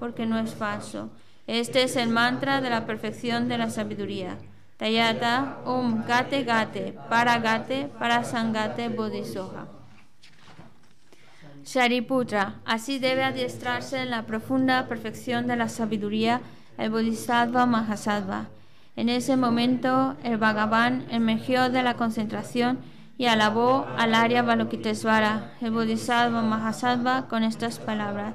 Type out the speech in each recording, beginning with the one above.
porque no es falso. Este es el mantra de la perfección de la sabiduría. Tayata UM Gate Gate Para Gate Para Sangate Bodhisoha. Shariputra, así debe adiestrarse en la profunda perfección de la sabiduría el Bodhisattva Mahasattva. En ese momento, el Bhagavan emergió de la concentración y alabó al Arya Balokitesvara, el Bodhisattva Mahasattva, con estas palabras.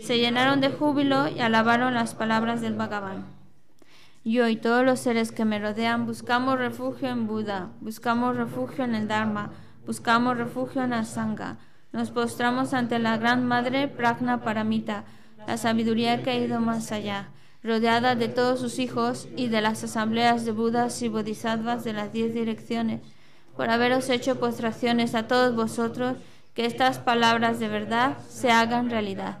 se llenaron de júbilo y alabaron las palabras del Bhagavan. Yo y todos los seres que me rodean buscamos refugio en Buda, buscamos refugio en el Dharma, buscamos refugio en Asanga. Sangha. Nos postramos ante la Gran Madre Pragna Paramita, la sabiduría que ha ido más allá, rodeada de todos sus hijos y de las asambleas de Budas y Bodhisattvas de las diez direcciones, por haberos hecho postraciones a todos vosotros, que estas palabras de verdad se hagan realidad.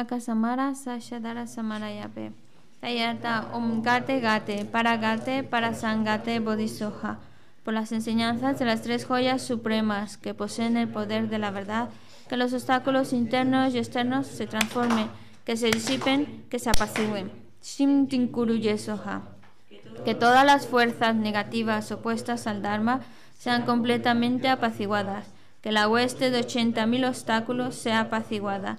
Akasamara Sashadara Omgate Gate, Paragate, Parasangate bodhisoha Por las enseñanzas de las tres joyas supremas que poseen el poder de la verdad, que los obstáculos internos y externos se transformen, que se disipen, que se apacigüen. Shim Que todas las fuerzas negativas opuestas al Dharma sean completamente apaciguadas. Que la hueste de 80.000 obstáculos sea apaciguada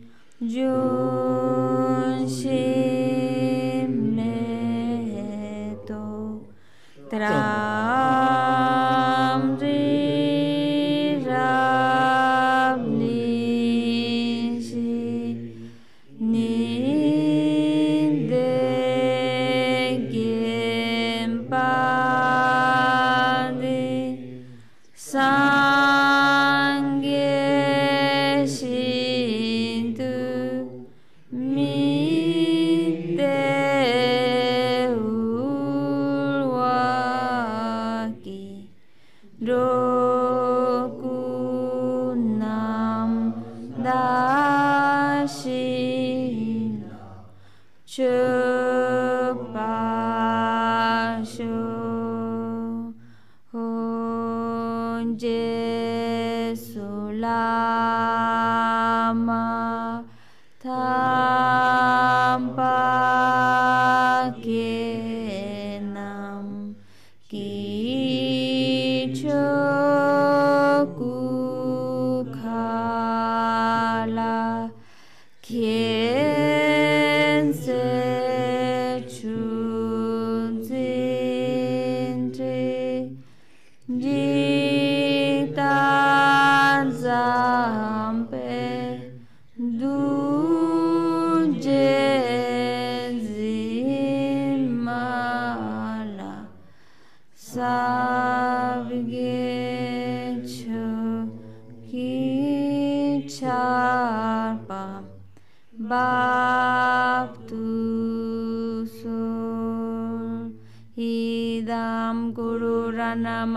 जो से मैं तो त्रा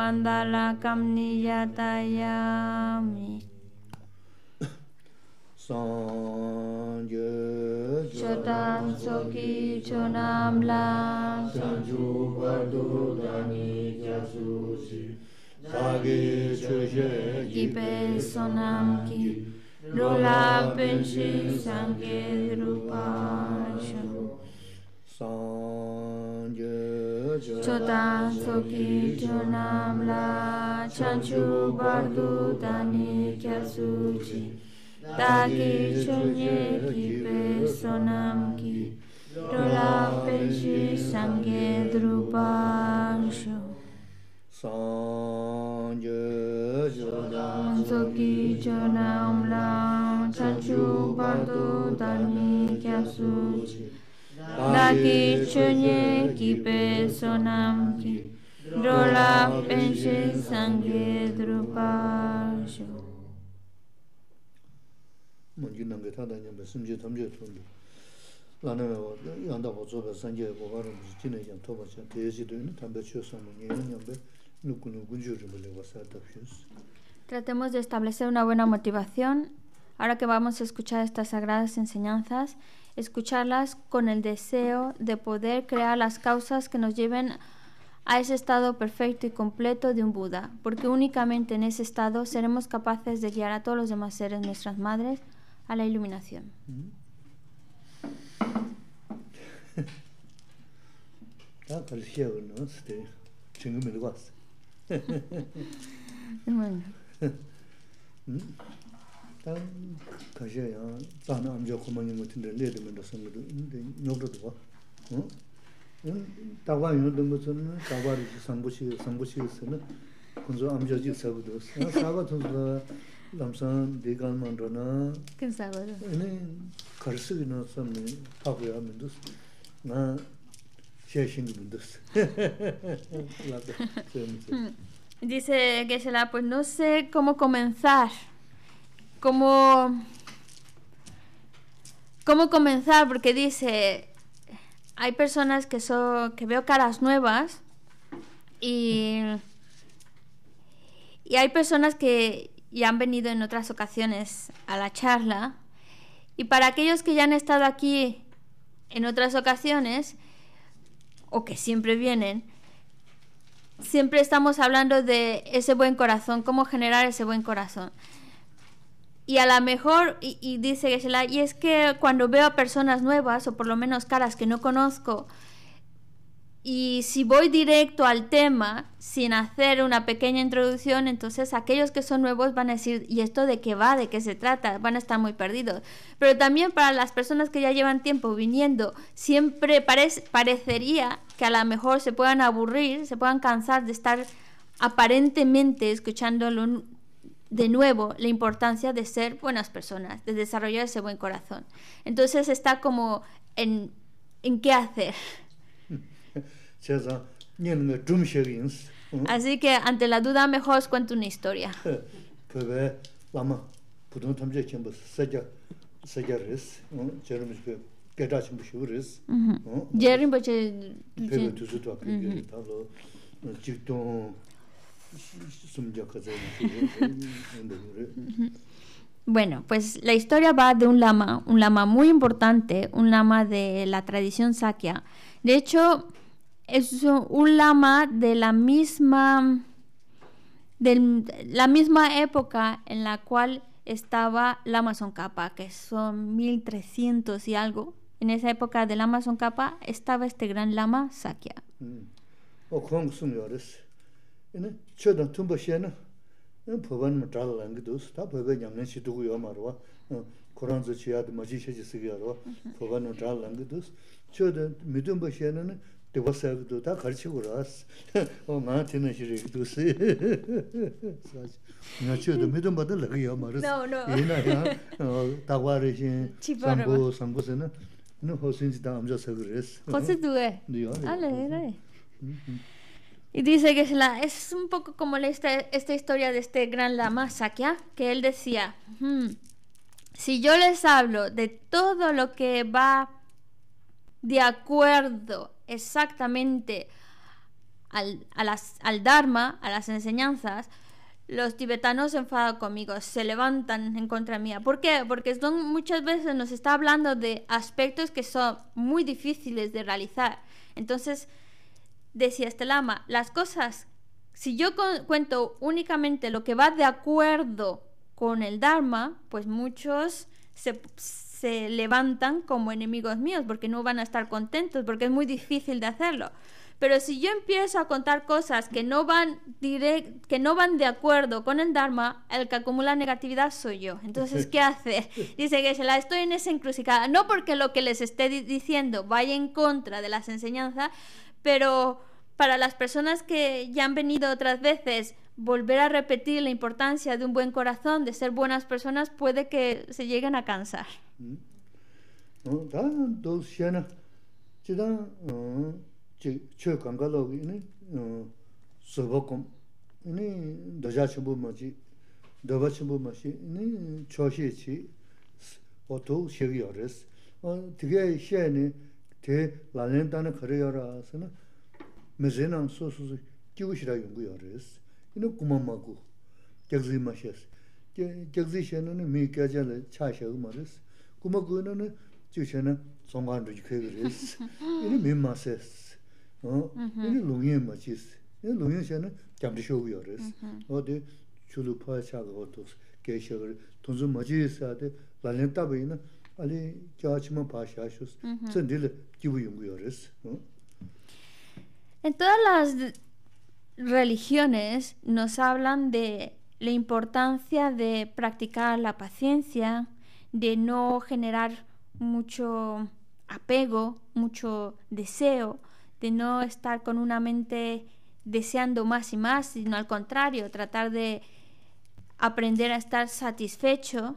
mandalakam niyatayami Sanje Chatam Soki Chonam Lam Sanju Badu Dani Jasusi Sagi Chuje Gipe Sonam Ki Lola Benshi Sanke Drupashu Sanje Chota soki chonam la chanchu bardu dani kyasuchi. Taki chonye ki pe sonam ki. Rola pechi sange drupangsho. Sanje jodan soki chonam la chanchu bardu dani kyasuchi. Tratemos de establecer una buena motivación ahora que vamos a escuchar estas sagradas enseñanzas escucharlas con el deseo de poder crear las causas que nos lleven a ese estado perfecto y completo de un Buda, porque únicamente en ese estado seremos capaces de guiar a todos los demás seres, nuestras madres, a la iluminación. Mm-hmm. Este, 또 저요. 자는 아줌마님 같은 데 예를 들면도 손도 있는데 봐. 응? 딱와 무슨 잡아주지? 삼보 씨 삼보 씨 있었나? 군소 아줌마지 있었거든. 그래서 알았어. 남산 내가만러나. 괜찮아 봐라. 아니, 거스비 넣었었는데 딱 이제 계실아 pues no sé cómo comenzar. cómo, cómo comenzar, porque dice, hay personas que, son que veo caras nuevas y, y hay personas que ya han venido en otras ocasiones a la charla. Y para aquellos que ya han estado aquí en otras ocasiones, o que siempre vienen, siempre estamos hablando de ese buen corazón, cómo generar ese buen corazón. Y a lo mejor, y, dice Gesela, y es que cuando veo a personas nuevas, o por lo menos caras que no conozco, y si voy directo al tema, sin hacer una pequeña introducción, entonces aquellos que son nuevos van a decir, ¿y esto de qué va? ¿De qué se trata? Van a estar muy perdidos. Pero también para las personas que ya llevan tiempo viniendo, siempre parecería que a lo mejor se puedan aburrir, se puedan cansar de estar aparentemente escuchando lo, de nuevo la importancia de ser buenas personas, de desarrollar ese buen corazón. Entonces está como en, en qué hacer. Así que ante la duda mejor os cuento una historia. Pues Bueno, pues la historia va de un lama, un lama muy importante, un lama de la tradición Sakya. De hecho, es un lama de la misma de la misma época en la cual estaba la Amazon Capa, que son 1300 y algo. En esa época del Amazon Capa estaba este gran lama Sakya. Mm. ina chö dan tumba xe na pöba nima trala langi dos, ta pöba nyamnen si dugu yo marwa Kurang zu chi yaad maji xe chi sigi yarwa pöba nima trala langi dos chö dan mi tumba xe na na diwa sayagi do, ta karchi kuraas o Y dice que es, la, es un poco como la, esta, esta, historia de este gran lama Sakya, que él decía, hmm, si yo les hablo de todo lo que va de acuerdo exactamente al, a las, al Dharma, a las enseñanzas, los tibetanos se enfadan conmigo, se levantan en contra mía. ¿Por qué? Porque son, muchas veces nos está hablando de aspectos que son muy difíciles de realizar. Entonces, decía este lama, las cosas, si yo cuento únicamente lo que va de acuerdo con el Dharma, pues muchos se, levantan como enemigos míos porque no van a estar contentos, porque es muy difícil de hacerlo. Pero si yo empiezo a contar cosas que no van que no van de acuerdo con el Dharma, el que acumula negatividad soy yo. Entonces, ¿qué hace? Dice que se la estoy en esa encrucijada. No porque lo que les esté diciendo vaya en contra de las enseñanzas, pero para las personas que ya han venido otras veces, volver a repetir la importancia de un buen corazón, de ser buenas personas, puede que se lleguen a cansar. Mm. Mm, tē 라렌타는 tāna kharī yā 끼우시라 sā na mē zhē nāng sō sō sō kī wī shī rā yōng gu 어 rā yā sā inā kumā mā gu, kia kzī mā shē sā kia 알이 겨치마 na mī En todas las religiones nos hablan de la importancia de practicar la paciencia, de no generar mucho apego, mucho deseo, de no estar con una mente deseando más y más, sino al contrario, tratar de aprender a estar satisfecho.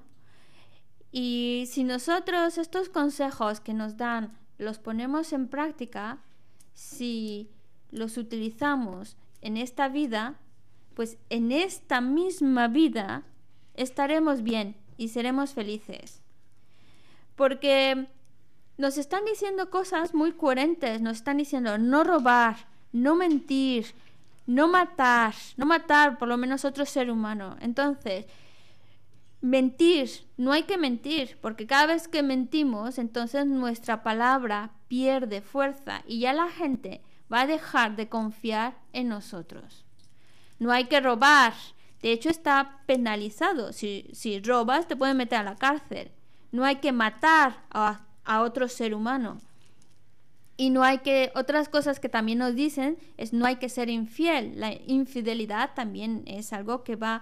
Y si nosotros estos consejos que nos dan los ponemos en práctica, si los utilizamos en esta vida, pues en esta misma vida estaremos bien y seremos felices. Porque nos están diciendo cosas muy coherentes, nos están diciendo no robar, no mentir, no matar, no matar por lo menos otro ser humano. Entonces, Mentir, no hay que mentir, porque cada vez que mentimos, entonces nuestra palabra pierde fuerza y ya la gente va a dejar de confiar en nosotros. No hay que robar, de hecho está penalizado, si, robas te pueden meter a la cárcel. No hay que matar a, a otro ser humano. Y no hay que, otras cosas que también nos dicen es no hay que ser infiel. La infidelidad también es algo que va,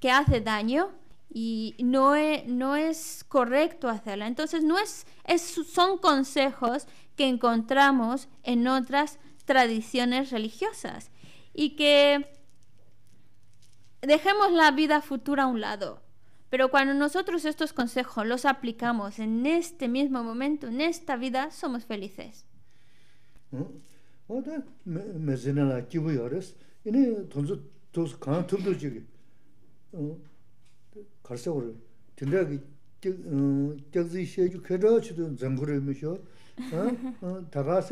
que hace daño y no es, no es correcto hacerla. Entonces, no es, es, son consejos que encontramos en otras tradiciones religiosas y que dejemos la vida futura a un lado. Pero cuando nosotros estos consejos los aplicamos en este mismo momento, en esta vida, somos felices. 가르세고를 딘데기 쩍쩍지 셰주 케더치도 정글을 미셔 어 다가세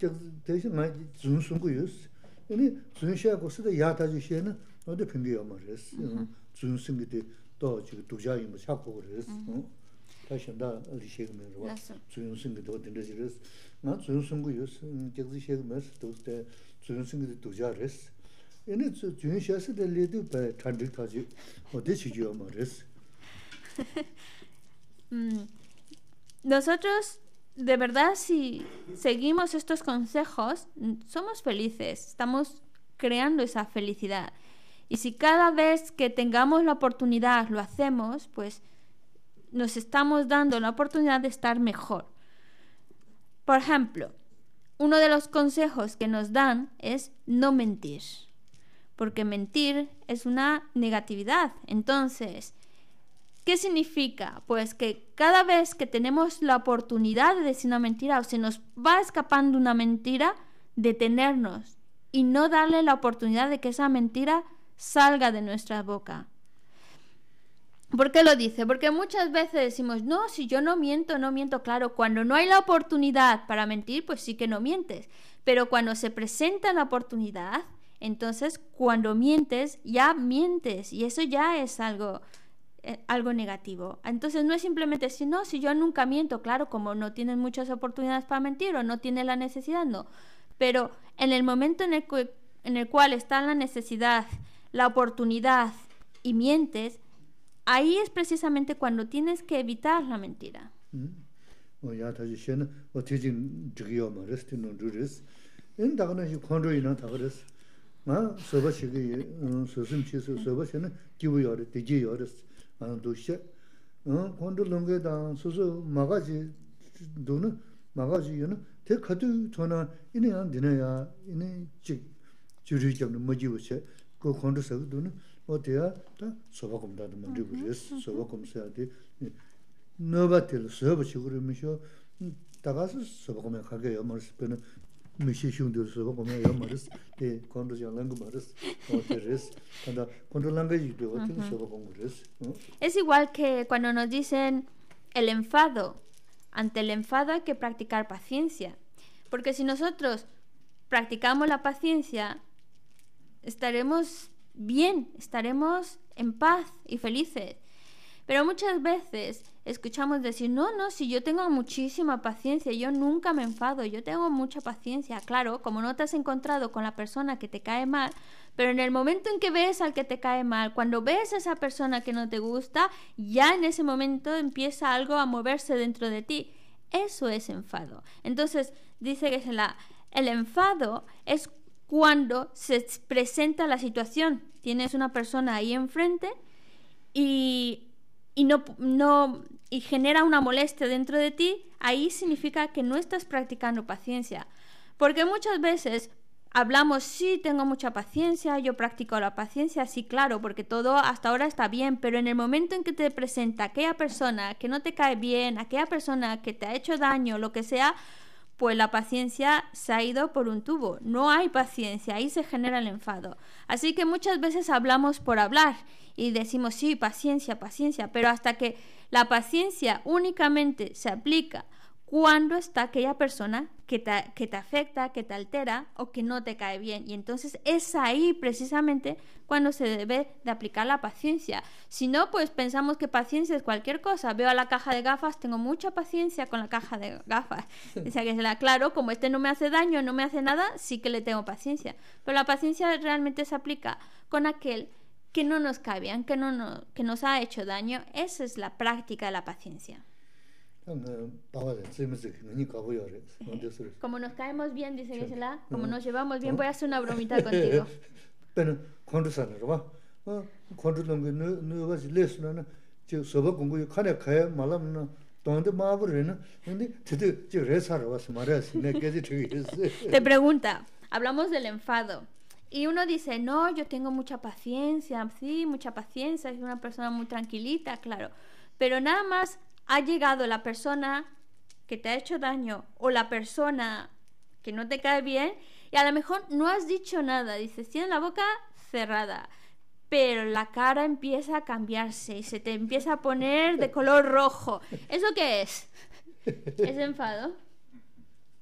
쩍 대신 많이 준순 거였어 아니 준셔 거스도 야다지 셰는 너도 빈비요 말했어 준순 그때 또 지금 두자이 뭐 잡고 그랬어 어 다시 한다 리셰그면 좋아 준순 그때 어떤데 나 준순 거였어 쩍지 또 그때 준순 그때 두자랬어 Mm. Nosotros, de verdad, si seguimos estos consejos, somos felices, estamos creando esa felicidad. Y si cada vez que tengamos la oportunidad lo hacemos, pues nos estamos dando la oportunidad de estar mejor. Por ejemplo, uno de los consejos que nos dan es no mentir porque mentir es una negatividad. Entonces, ¿qué significa? Pues que cada vez que tenemos la oportunidad de decir una mentira o se nos va escapando una mentira, detenernos y no darle la oportunidad de que esa mentira salga de nuestra boca. ¿Por qué lo dice? Porque muchas veces decimos, no, si yo no miento, no miento. Claro, cuando no hay la oportunidad para mentir, pues sí que no mientes. Pero cuando se presenta la oportunidad, entonces, cuando mientes, ya mientes y eso ya es algo eh, algo negativo. Entonces no es simplemente si no, si yo nunca miento, claro, como no tienes muchas oportunidades para mentir o no tienes la necesidad, no. Pero en el momento en el, cual está la necesidad, la oportunidad y mientes, ahí es precisamente cuando tienes que evitar la mentira. Mm. ma soba shiga yu, susum chi su soba shi na kibu yore, digi yore dushe. Kondo longe dan susu magaji du na, magaji 즉 na, te katu tona ina yan dina ya, ina chik juri jamna maji wache, ko kondo sabi du na, o te ya kumsa taga kumya es igual que cuando nos dicen el enfado ante el enfado hay que practicar paciencia porque si nosotros practicamos la paciencia estaremos bien estaremos en paz y felices pero muchas veces escuchamos decir, no, no, si yo tengo muchísima paciencia, yo nunca me enfado, yo tengo mucha paciencia. Claro, como no te has encontrado con la persona que te cae mal, pero en el momento en que ves al que te cae mal, cuando ves a esa persona que no te gusta, ya en ese momento empieza algo a moverse dentro de ti. Eso es enfado. Entonces, dice que el enfado es cuando se presenta la situación. Tienes una persona ahí enfrente y y no, no y genera una molestia dentro de ti, ahí significa que no estás practicando paciencia. Porque muchas veces hablamos, sí, tengo mucha paciencia, yo practico la paciencia, sí, claro, porque todo hasta ahora está bien, pero en el momento en que te presenta aquella persona que no te cae bien, aquella persona que te ha hecho daño, lo que sea, pues la paciencia se ha ido por un tubo. No hay paciencia, ahí se genera el enfado. Así que muchas veces hablamos por hablar y decimos, sí, paciencia, paciencia, pero hasta que la paciencia únicamente se aplica cuando está aquella persona que te, afecta, que te altera o que no te cae bien. Y entonces es ahí precisamente cuando se debe de aplicar la paciencia. Si no, pues pensamos que paciencia es cualquier cosa. Veo a la caja de gafas, tengo mucha paciencia con la caja de gafas. O sea que se la aclaro, como este no me hace daño, no me hace nada, sí que le tengo paciencia. Pero la paciencia realmente se aplica con aquel que no nos cabían, que, no, que nos ha hecho daño. Esa es la práctica de la paciencia. Como nos caemos bien, dice Gisela, como nos llevamos bien, voy a hacer una bromita contigo. Ah, Te pregunta, hablamos del enfado. Y uno dice, no, yo tengo mucha paciencia, sí, mucha paciencia, es una persona muy tranquilita, claro. Pero nada más ha llegado la persona que te ha hecho daño o la persona que no te cae bien y a lo mejor no has dicho nada, dices, tienes la boca cerrada, pero la cara empieza a cambiarse y se te empieza a poner de color rojo. ¿Eso qué es? ¿Es enfado?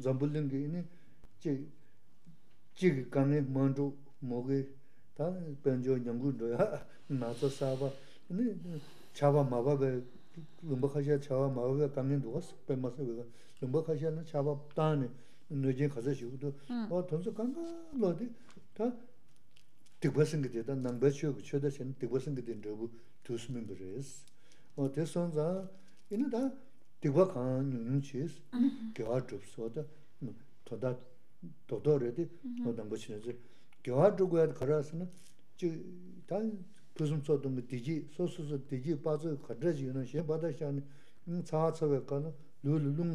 zambulingi ini chi chi ki kani mandu mogi ta penjo nyangu ndoya nasa saba ini chaba maba ga lumba khasya chaba maba 가서 kani nduwa sikpe 간다 wiga lumba khasya na chaba ptani nujin khasya shivudu wa hmm. tonsu kanga lodi ta tikba singi dita nangba tusmi dikwa kaa nyung nyung chi isi, gyawar dhub suwa da, todaa todo redi, todaa mbochi nyung zi, gyawar dhub guyaad karaa sanan, chi taa kuzum suwa dunga diji, so su su diji bazi khadraji yunan, shen bada shaani, caa cawe kaana, lulu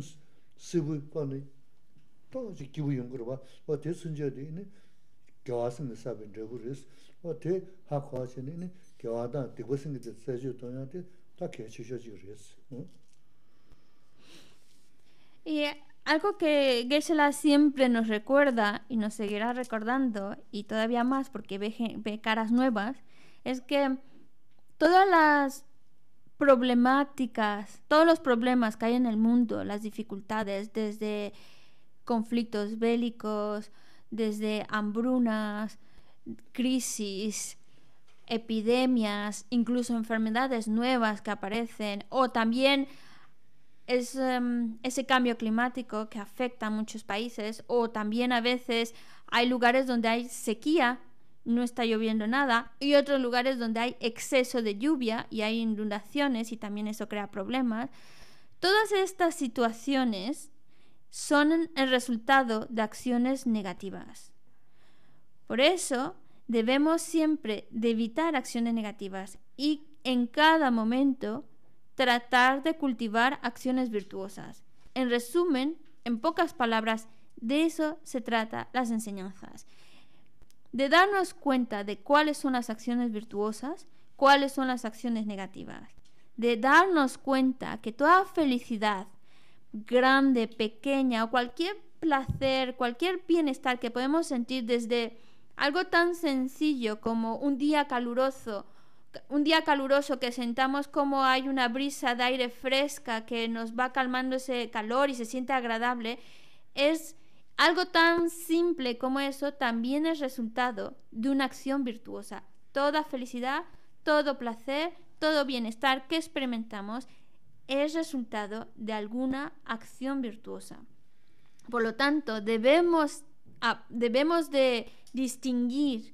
Y algo que Gersela siempre nos recuerda y nos seguirá recordando, y todavía más porque ve caras nuevas, es que todas las problemáticas, todos los problemas que hay en el mundo, las dificultades, desde conflictos bélicos, desde hambrunas, crisis, epidemias, incluso enfermedades nuevas que aparecen, o también es, em, ese cambio climático que afecta a muchos países o también a veces hay lugares donde hay sequía, no está lloviendo nada y otros lugares donde hay exceso de lluvia y hay inundaciones y también eso crea problemas. Todas estas situaciones son el resultado de acciones negativas. Por eso debemos siempre evitar acciones negativas y en cada momento tratar de cultivar acciones virtuosas. En resumen, en pocas palabras, de eso se trata las enseñanzas. De darnos cuenta de cuáles son las acciones virtuosas, cuáles son las acciones negativas. De darnos cuenta que toda felicidad, grande, pequeña o cualquier placer, cualquier bienestar que podemos sentir desde algo tan sencillo como un día caluroso un día caluroso que sentamos como hay una brisa de aire fresca que nos va calmando ese calor y se siente agradable, es algo tan simple como eso también es resultado de una acción virtuosa. Toda felicidad, todo placer, todo bienestar que experimentamos es resultado de alguna acción virtuosa. Por lo tanto, debemos, de distinguir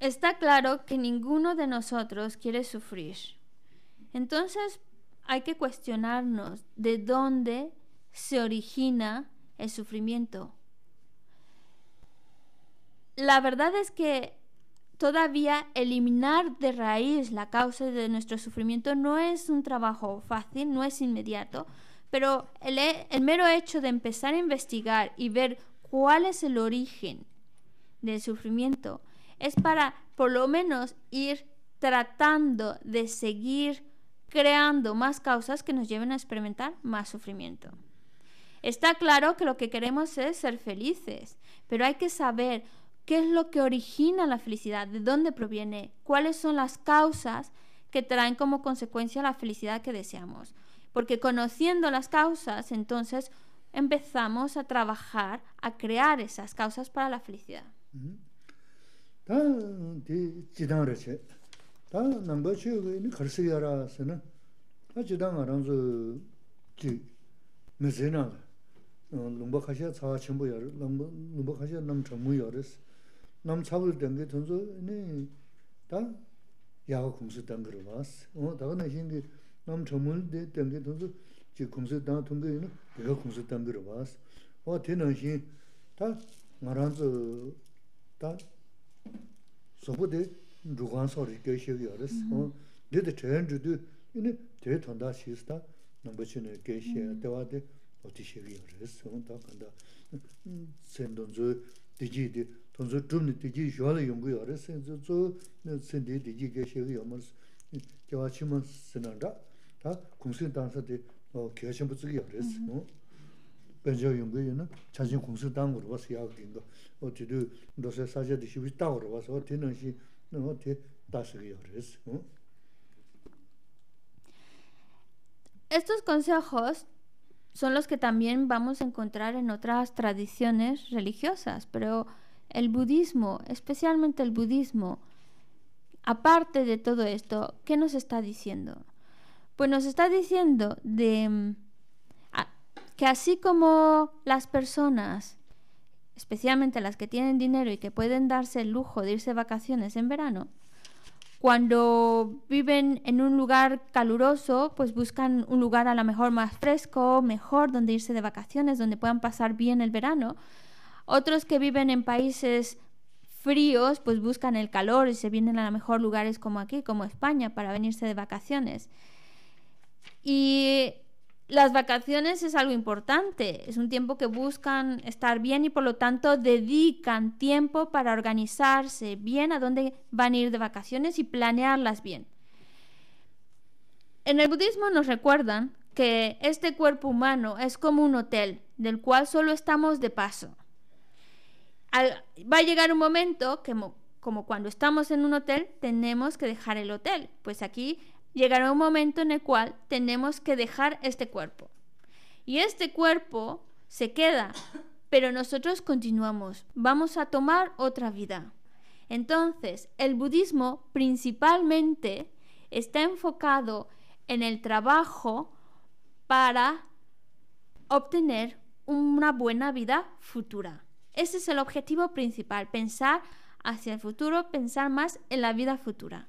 Está claro que ninguno de nosotros quiere sufrir. Entonces hay que cuestionarnos de dónde se origina el sufrimiento. La verdad es que todavía eliminar de raíz la causa de nuestro sufrimiento no es un trabajo fácil, no es inmediato, pero el, mero hecho de empezar a investigar y ver cuál es el origen del sufrimiento es para por lo menos ir tratando de seguir creando más causas que nos lleven a experimentar más sufrimiento. Está claro que lo que queremos es ser felices, pero hay que saber qué es lo que origina la felicidad, de dónde proviene, cuáles son las causas que traen como consecuencia la felicidad que deseamos porque conociendo las causas, entonces empezamos a trabajar, a crear esas causas para la felicidad. nam chamun de tenge tenzu chi kumse dan tunge yinu dega kumse tenge rabaas waa tenan xin ta ngaranzu ta sopo de rukhaan sori kyo xeo yaris mm-hmm. de de chayan judu yinu te tanda xis ta namba chi ne kyo xeo mm-hmm. dewa de oti xeo yaris ta kanda mm, sen tenzu diji di tenzu chumni diji yungu sen man sinanda Estos consejos son los que también vamos a encontrar en otras tradiciones religiosas, pero el budismo, especialmente el budismo, aparte de todo esto, ¿qué nos está diciendo? Pues nos está diciendo mm, que así como las personas, especialmente las que tienen dinero y que pueden darse el lujo de irse de vacaciones en verano, cuando viven en un lugar caluroso, pues buscan un lugar a lo mejor más fresco, mejor, donde irse de vacaciones, donde puedan pasar bien el verano. Otros que viven en países fríos, pues buscan el calor y se vienen a lo mejor lugares como aquí, como España, para venirse de vacaciones. Y las vacaciones es algo importante, es un tiempo que buscan estar bien y por lo tanto dedican tiempo para organizarse bien a dónde van a ir de vacaciones y planearlas bien. En el budismo nos recuerdan que este cuerpo humano es como un hotel del cual solo estamos de paso. va a llegar un momento que, como cuando estamos en un hotel, tenemos que dejar el hotel. Pues aquí llegará un momento en el cual tenemos que dejar este cuerpo. Y este cuerpo se queda, pero nosotros continuamos, vamos a tomar otra vida. Entonces, el budismo principalmente está enfocado en el trabajo para obtener una buena vida futura. Ese es el objetivo principal, pensar hacia el futuro, pensar más en la vida futura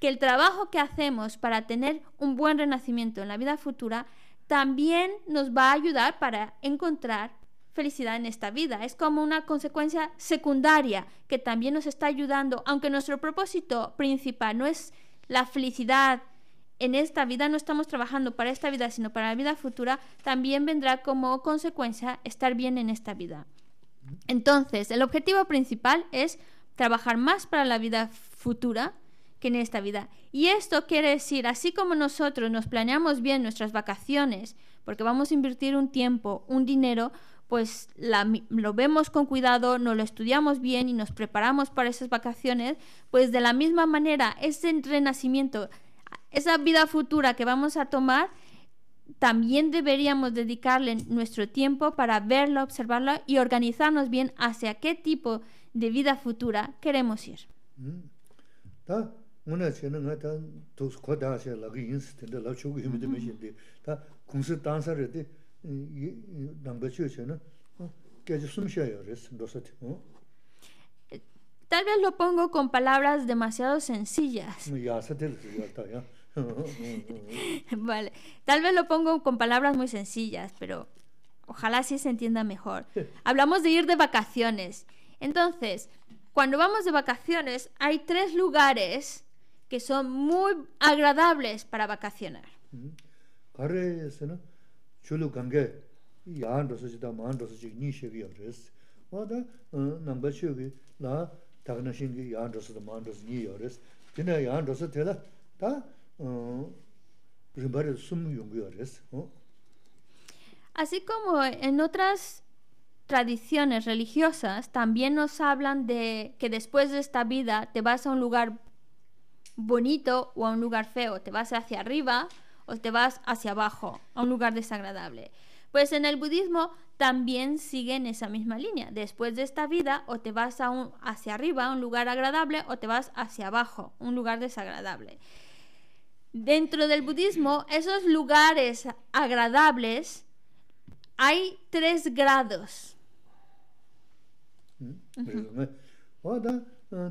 que el trabajo que hacemos para tener un buen renacimiento en la vida futura también nos va a ayudar para encontrar felicidad en esta vida. Es como una consecuencia secundaria que también nos está ayudando, aunque nuestro propósito principal no es la felicidad en esta vida, no estamos trabajando para esta vida, sino para la vida futura, también vendrá como consecuencia estar bien en esta vida. Entonces, el objetivo principal es trabajar más para la vida futura, que en esta vida. Y esto quiere decir, así como nosotros nos planeamos bien nuestras vacaciones, porque vamos a invertir un tiempo, un dinero, pues lo vemos con cuidado, nos lo estudiamos bien y nos preparamos para esas vacaciones, pues de la misma manera, ese renacimiento, esa vida futura que vamos a tomar, también deberíamos dedicarle nuestro tiempo para verla, observarla y organizarnos bien hacia qué tipo de vida futura queremos ir. Mm. Tal vez lo pongo con palabras demasiado sencillas. tal vez lo pongo con palabras muy sencillas, pero ojalá sí se entienda mejor. Hablamos de ir de vacaciones. Entonces, cuando vamos de vacaciones, hay tres lugares que son muy agradables para vacacionar. Así como en otras tradiciones religiosas, también nos hablan de que después de esta vida te vas a un lugar bonito o a un lugar feo. Te vas hacia arriba o te vas hacia abajo, a un lugar desagradable. Pues en el budismo también siguen esa misma línea. Después de esta vida o te vas hacia arriba, a un lugar agradable, o te vas hacia abajo, a un lugar desagradable. Dentro del budismo, esos lugares agradables, hay tres grados. ¿Mm? Ah,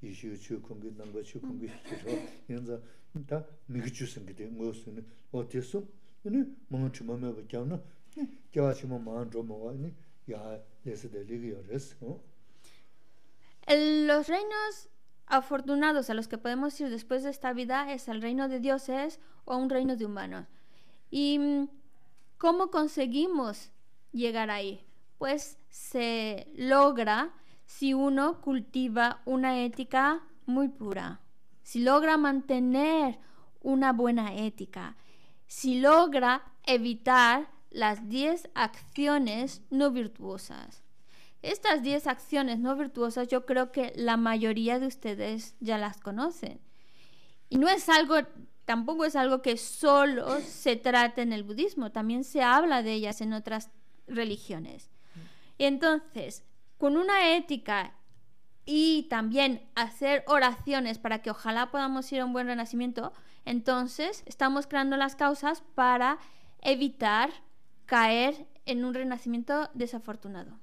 los reinos afortunados a los que podemos ir después de esta vida es el reino de dioses o un reino de humanos y mm, cómo conseguimos llegar ahí pues se logra si uno cultiva una ética muy pura, si logra mantener una buena ética, si logra evitar las 10 acciones no virtuosas. Estas 10 acciones no virtuosas yo creo que la mayoría de ustedes ya las conocen. Y no es algo, tampoco es algo que solo se trate en el budismo, también se habla de ellas en otras religiones. Mm. entonces, con una ética y también hacer oraciones para que ojalá podamos ir a un buen renacimiento, entonces estamos creando las causas para evitar caer en un renacimiento desafortunado.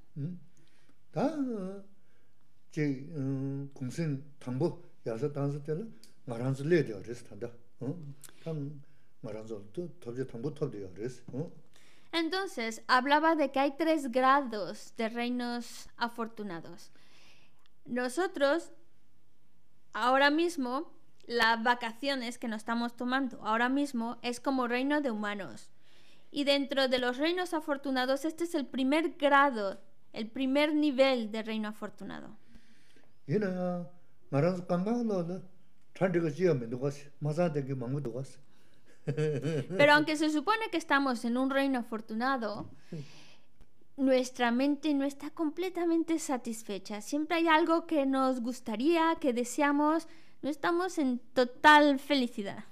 Entonces, hablaba de que hay tres grados de reinos afortunados. Nosotros, ahora mismo, las vacaciones que nos estamos tomando ahora mismo es como reino de humanos. Y dentro de los reinos afortunados, este es el primer grado, el primer nivel de reino afortunado. Pero aunque se supone que estamos en un reino afortunado, nuestra mente no está completamente satisfecha. Siempre hay algo que nos gustaría, que deseamos. No estamos en total felicidad.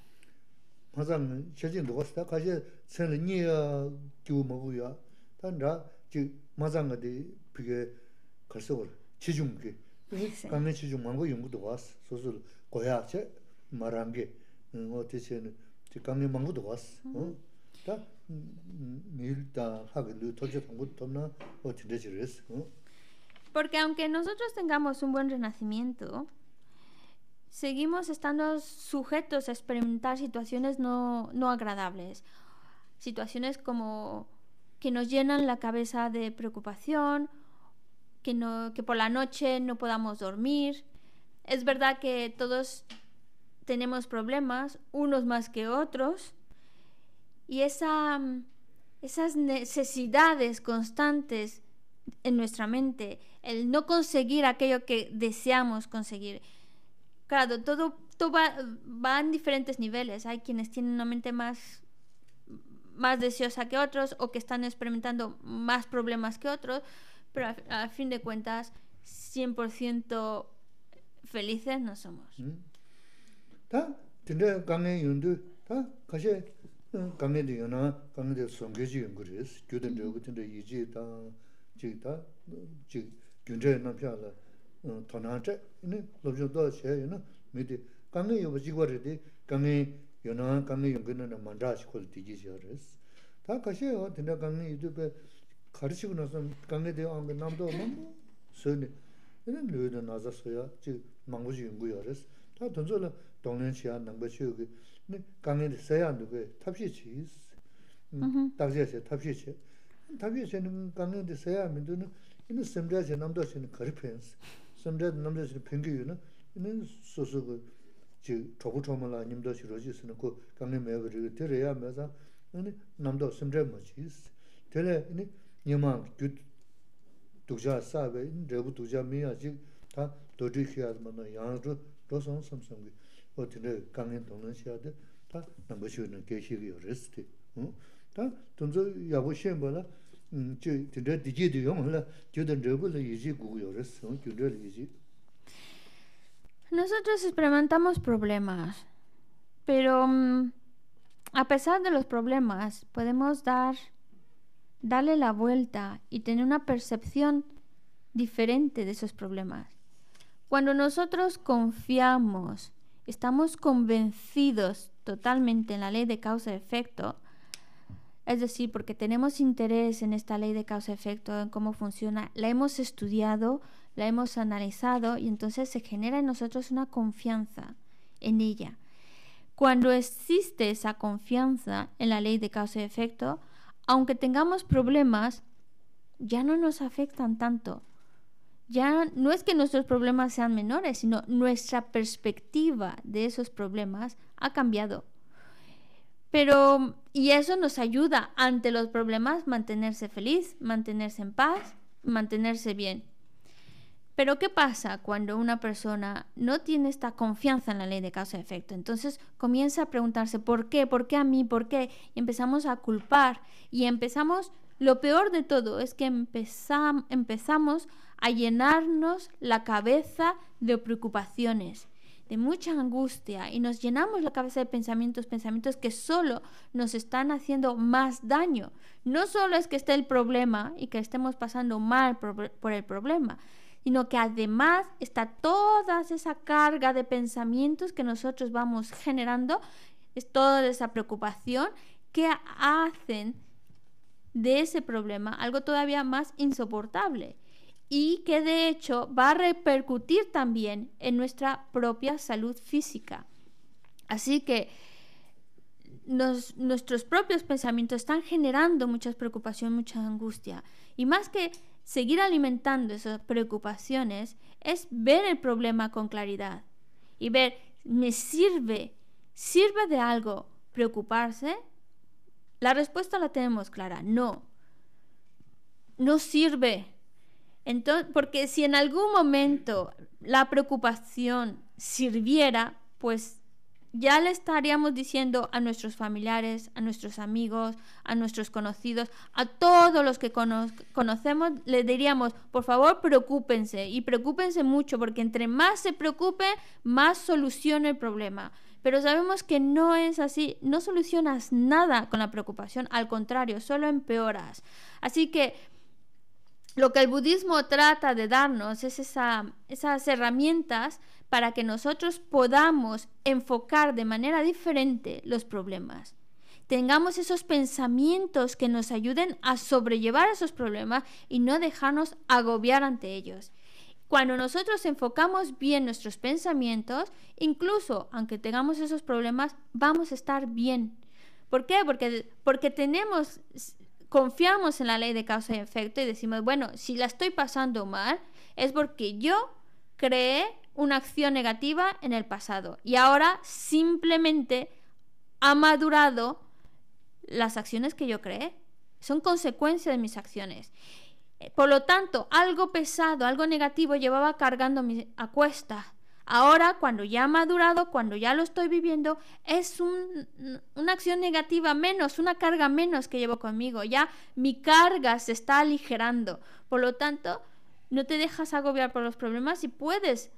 Porque aunque nosotros tengamos un buen renacimiento, seguimos estando sujetos a experimentar situaciones no, no agradables. Situaciones como que nos llenan la cabeza de preocupación, que, no, que por la noche no podamos dormir. Es verdad que todos tenemos problemas, unos más que otros, y esa, mm, esas necesidades constantes en nuestra mente, el no conseguir aquello que deseamos conseguir. Claro, todo, todo va, en diferentes niveles. Hay quienes tienen una mente más, más deseosa que otros o que están experimentando más problemas que otros, pero al fin de cuentas, 100% felices no somos. Mm. tā tīndā kāngi yuñdu, tā kāshē kāngi dī yuñā, kāngi dī sōngi jī yuñ kūrīs, gyū tīndā yuñ kū tīndā yī jī tā, jī tā, jī gyūn chē yuñā pya lā, tōnā chē, yuñā lōb chū tō chē yuñā, mī tī kāngi yuñ jī kua rī kāngi yuñā, kāngi yuñ kū rīs. Tā kāngi Tā tōnzō la tōnglēn chīyā nāngbā chīyō kī, nī kāngi dī sāyā ndu kī tāpshī chī yīs, dāgzhā chī tāpshī chī. Tāpshī chī nī kāngi dī sāyā mī ndu nī, inī sāmbrā chī nāmbā chī nī kārī pēns, sāmbrā dī nāmbā chī nī pēngi yu nī, sūsū kī chokū chōma lā nīmbā chī sī kī, yā Nosotros experimentamos problemas, pero mm, a pesar de los problemas podemos dar darle la vuelta y tener una percepción diferente de esos problemas. Cuando nosotros confiamos, estamos convencidos totalmente en la ley de causa-efecto, es decir, porque tenemos interés en esta ley de causa-efecto, en cómo funciona, la hemos estudiado, la hemos analizado y entonces se genera en nosotros una confianza en ella. Cuando existe esa confianza en la ley de causa y efecto, aunque tengamos problemas, ya no nos afectan tanto, ya no es que nuestros problemas sean menores, sino nuestra perspectiva de esos problemas ha cambiado. Pero, y eso nos ayuda ante los problemas mantenerse feliz, mantenerse en paz, mantenerse bien. Pero ¿qué pasa cuando una persona no tiene esta confianza en la ley de causa y efecto? Entonces comienza a preguntarse ¿por qué? ¿Por qué a mí? ¿Por qué? Y empezamos a culpar y empezamos, lo peor de todo es que empezamos a llenarnos la cabeza de preocupaciones, de mucha angustia, y nos llenamos la cabeza de pensamientos, pensamientos que solo nos están haciendo más daño. No solo es que esté el problema y que estemos pasando mal por, el problema, sino que además está toda esa carga de pensamientos que nosotros vamos generando, es toda esa preocupación que hacen de ese problema algo todavía más insoportable y que de hecho va a repercutir también en nuestra propia salud física. Así que nuestros propios pensamientos están generando muchas preocupación mucha angustia. Y más que seguir alimentando esas preocupaciones, es ver el problema con claridad y ver, ¿me sirve? ¿Sirve de algo preocuparse? La respuesta la tenemos clara, no. No sirve porque si en algún momento la preocupación sirviera, pues ya le estaríamos diciendo a nuestros familiares, a nuestros amigos, a nuestros conocidos, a todos los que conocemos, le diríamos, por favor, preocúpense y preocúpense mucho, porque entre más se preocupe, más soluciona el problema. Pero sabemos que no es así, no solucionas nada con la preocupación, al contrario, solo empeoras. Así que lo que el budismo trata de darnos es esas herramientas para que nosotros podamos enfocar de manera diferente los problemas. Tengamos esos pensamientos que nos ayuden a sobrellevar esos problemas y no dejarnos agobiar ante ellos. Cuando nosotros enfocamos bien nuestros pensamientos, incluso aunque tengamos esos problemas, vamos a estar bien. ¿Por qué? Porque, porque tenemos confiamos en la ley de causa y efecto y decimos, bueno, si la estoy pasando mal, es porque yo creé una acción negativa en el pasado y ahora simplemente ha madurado las acciones que yo creé. Son consecuencia de mis acciones. Por lo tanto, algo pesado, algo negativo llevaba cargando mi, a cuestas Ahora, cuando ya ha madurado, cuando ya lo estoy viviendo, es una acción negativa menos, una carga menos que llevo conmigo. Ya mi carga se está aligerando. Por lo tanto, no te dejas agobiar por los problemas y puedes,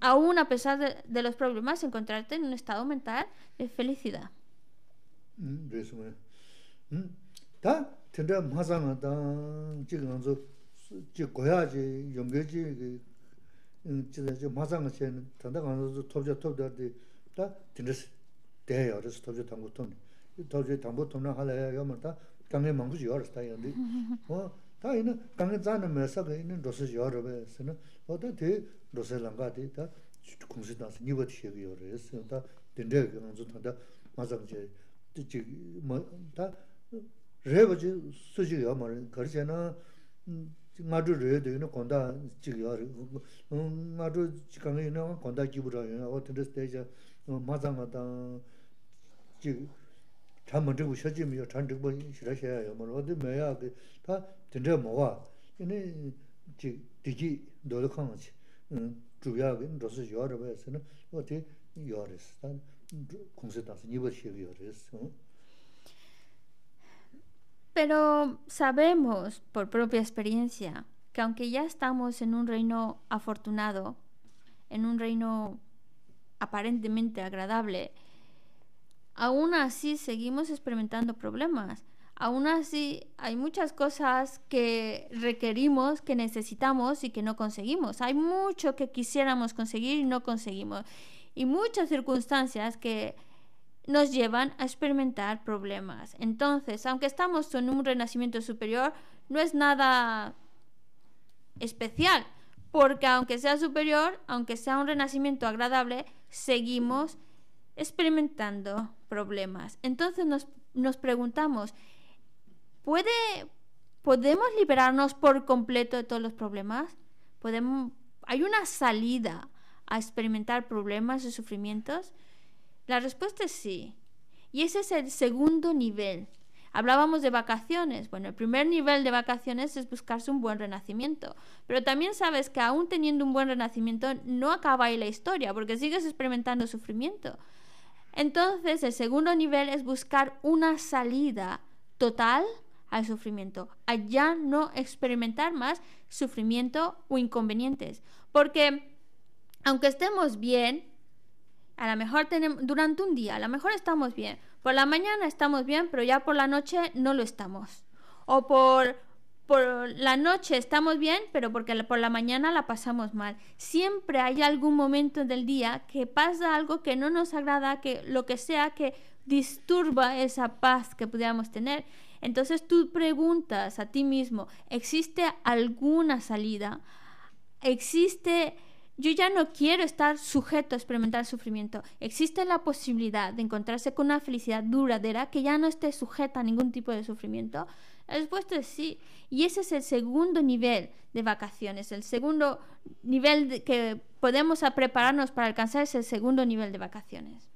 aún a pesar de, los problemas, encontrarte en un estado mental de felicidad. 지자지 마상을 쳐는 단다 가서 톱자 톱다디 다 드레스 대여 그래서 톱자 담고 톱 톱자 담고 톱나 할래야 하면 다 강에 망부지 여러 뭐 다이나 강에 자는 매서가 있는 도서 여러 배서는 어디 대 도서랑가디 다 공시다스 니버티 쉐비 여러 해서 다 된대 그런지 다 마상제 뒤지 뭐다 레버지 수지 말음 ngadu rido yino konda chigi yari, ngadu chikanga yino konda kibura yino, awa Pero sabemos por propia experiencia que aunque ya estamos en un reino afortunado, en un reino aparentemente agradable, aún así seguimos experimentando problemas. Aún así hay muchas cosas que requerimos, que necesitamos y que no conseguimos. Hay mucho que quisiéramos conseguir y no conseguimos. Y muchas circunstancias que nos llevan a experimentar problemas. Entonces, aunque estamos en un renacimiento superior, no es nada especial, porque aunque sea superior, aunque sea un renacimiento agradable, seguimos experimentando problemas. Entonces nos, nos preguntamos, ¿puede, ¿podemos liberarnos por completo de todos los problemas? ¿Hay una salida a experimentar problemas y sufrimientos? La respuesta es sí. Y ese es el segundo nivel. Hablábamos de vacaciones. Bueno, el primer nivel de vacaciones es buscarse un buen renacimiento. Pero también sabes que aún teniendo un buen renacimiento no acaba ahí la historia, porque sigues experimentando sufrimiento. Entonces, el segundo nivel es buscar una salida total al sufrimiento, a ya no experimentar más sufrimiento o inconvenientes. Porque aunque estemos bien, a lo mejor tenemos, durante un día, a lo mejor estamos bien. Por la mañana estamos bien, pero ya por la noche no lo estamos. O por, por la noche estamos bien, pero porque por la mañana la pasamos mal. Siempre hay algún momento del día que pasa algo que no nos agrada, que lo que sea que disturba esa paz que pudiéramos tener. Entonces tú preguntas a ti mismo, ¿existe alguna salida? ¿Existe yo ya no quiero estar sujeto a experimentar sufrimiento. Existe la posibilidad de encontrarse con una felicidad duradera que ya no esté sujeta a ningún tipo de sufrimiento. La respuesta es sí. Y ese es el segundo nivel de vacaciones. El segundo nivel que podemos prepararnos para alcanzar es el segundo nivel de vacaciones.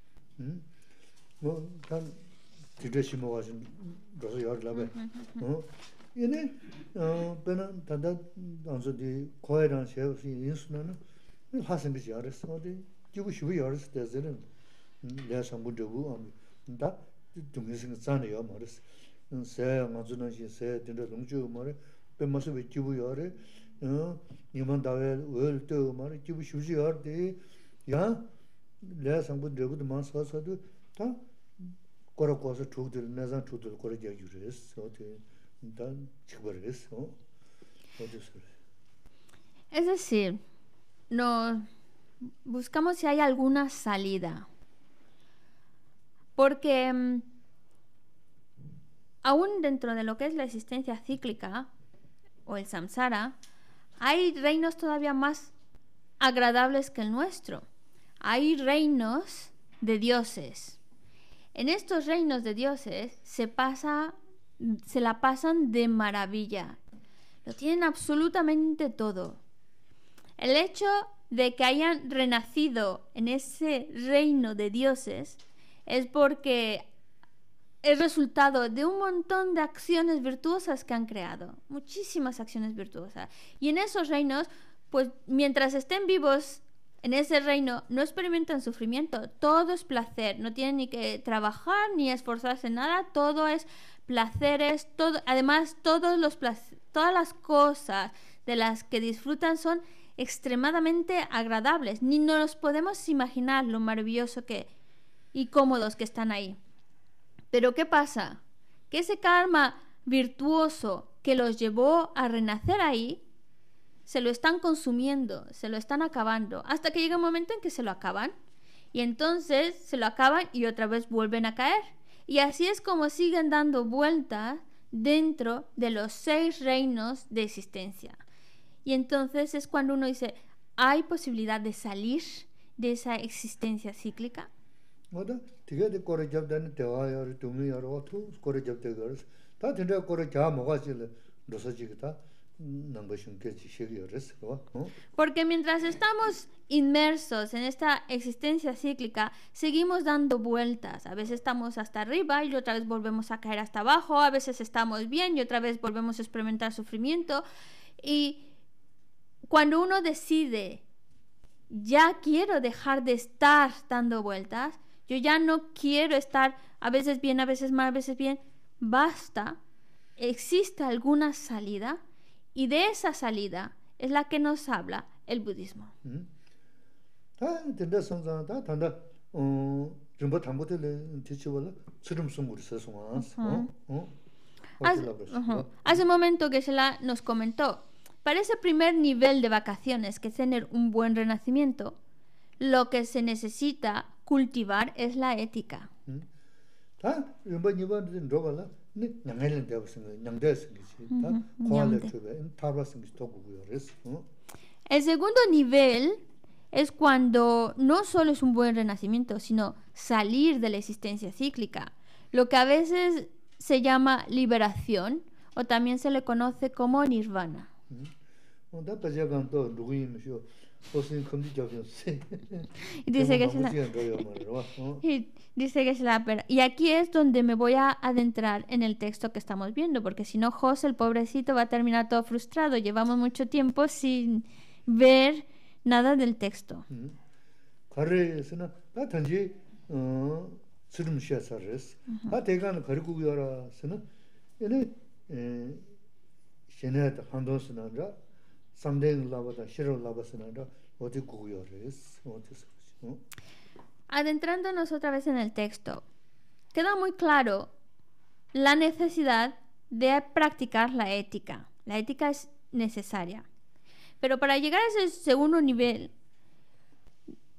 화선 비지 알았어. 어디 기부 쉬부 열었을 때 내가 상부 되고 한다. 동생 산에요. 말았어. 세 맞는 시세 된다. 동주 말에 뱀마서 왜 기부 열에 어 니만 다외 월도 말에 기부 쉬지 열대. 야 내가 상부 되고도 다 거라 죽들 내상 죽들 거라 이제 유레스 어때 일단 어디서 그래 에서 씨 nos buscamos si hay alguna salida. Porque mm, aún dentro de lo que es la existencia cíclica o el samsara, hay reinos todavía más agradables que el nuestro. Hay reinos de dioses. En estos reinos de dioses se pasa se la pasan de maravilla. Lo tienen absolutamente todo. El hecho de que hayan renacido en ese reino de dioses es porque es resultado de un montón de acciones virtuosas que han creado, muchísimas acciones virtuosas. Y en esos reinos, pues mientras estén vivos en ese reino, no experimentan sufrimiento, todo es placer, no tienen ni que trabajar ni esforzarse en nada, todo es placeres, todo, además todos los todas las cosas de las que disfrutan son extremadamente agradables. Ni nos podemos imaginar lo maravilloso que y cómodos que están ahí. Pero ¿qué pasa? Que ese karma virtuoso que los llevó a renacer ahí, se lo están consumiendo, se lo están acabando, hasta que llega un momento en que se lo acaban. Y entonces se lo acaban y otra vez vuelven a caer. Y así es como siguen dando vueltas dentro de los seis reinos de existencia. Y entonces es cuando uno dice, hay posibilidad de salir de esa existencia cíclica. Pues, Porque mientras estamos inmersos en esta existencia cíclica, seguimos dando vueltas. A veces estamos hasta arriba y otra vez volvemos a caer hasta abajo, a veces estamos bien y otra vez volvemos a experimentar sufrimiento. Y cuando uno decide, ya quiero dejar de estar dando vueltas, yo ya no quiero estar a veces bien, a veces mal, a veces bien, basta, existe alguna salida y de esa salida es la que nos habla el budismo. Hace, un momento que la nos comentó para ese primer nivel de vacaciones que es tener un buen renacimiento, lo que se necesita cultivar es la ética. El segundo nivel es cuando no solo es un buen renacimiento, sino salir de la existencia cíclica, lo que a veces se llama liberación o también se le conoce como nirvana. Y dice que, es la... y la Y aquí es donde me voy a adentrar en el texto que estamos viendo, porque si no, José, el pobrecito, va a terminar todo frustrado. Llevamos mucho tiempo sin ver nada del texto. Uh Adentrándonos otra vez en el texto, queda muy claro la necesidad de practicar la ética. La ética es necesaria. Pero para llegar a ese segundo nivel,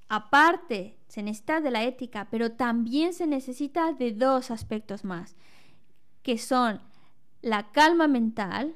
aparte se necesita de la ética, pero también se necesita de dos aspectos más, que son la calma mental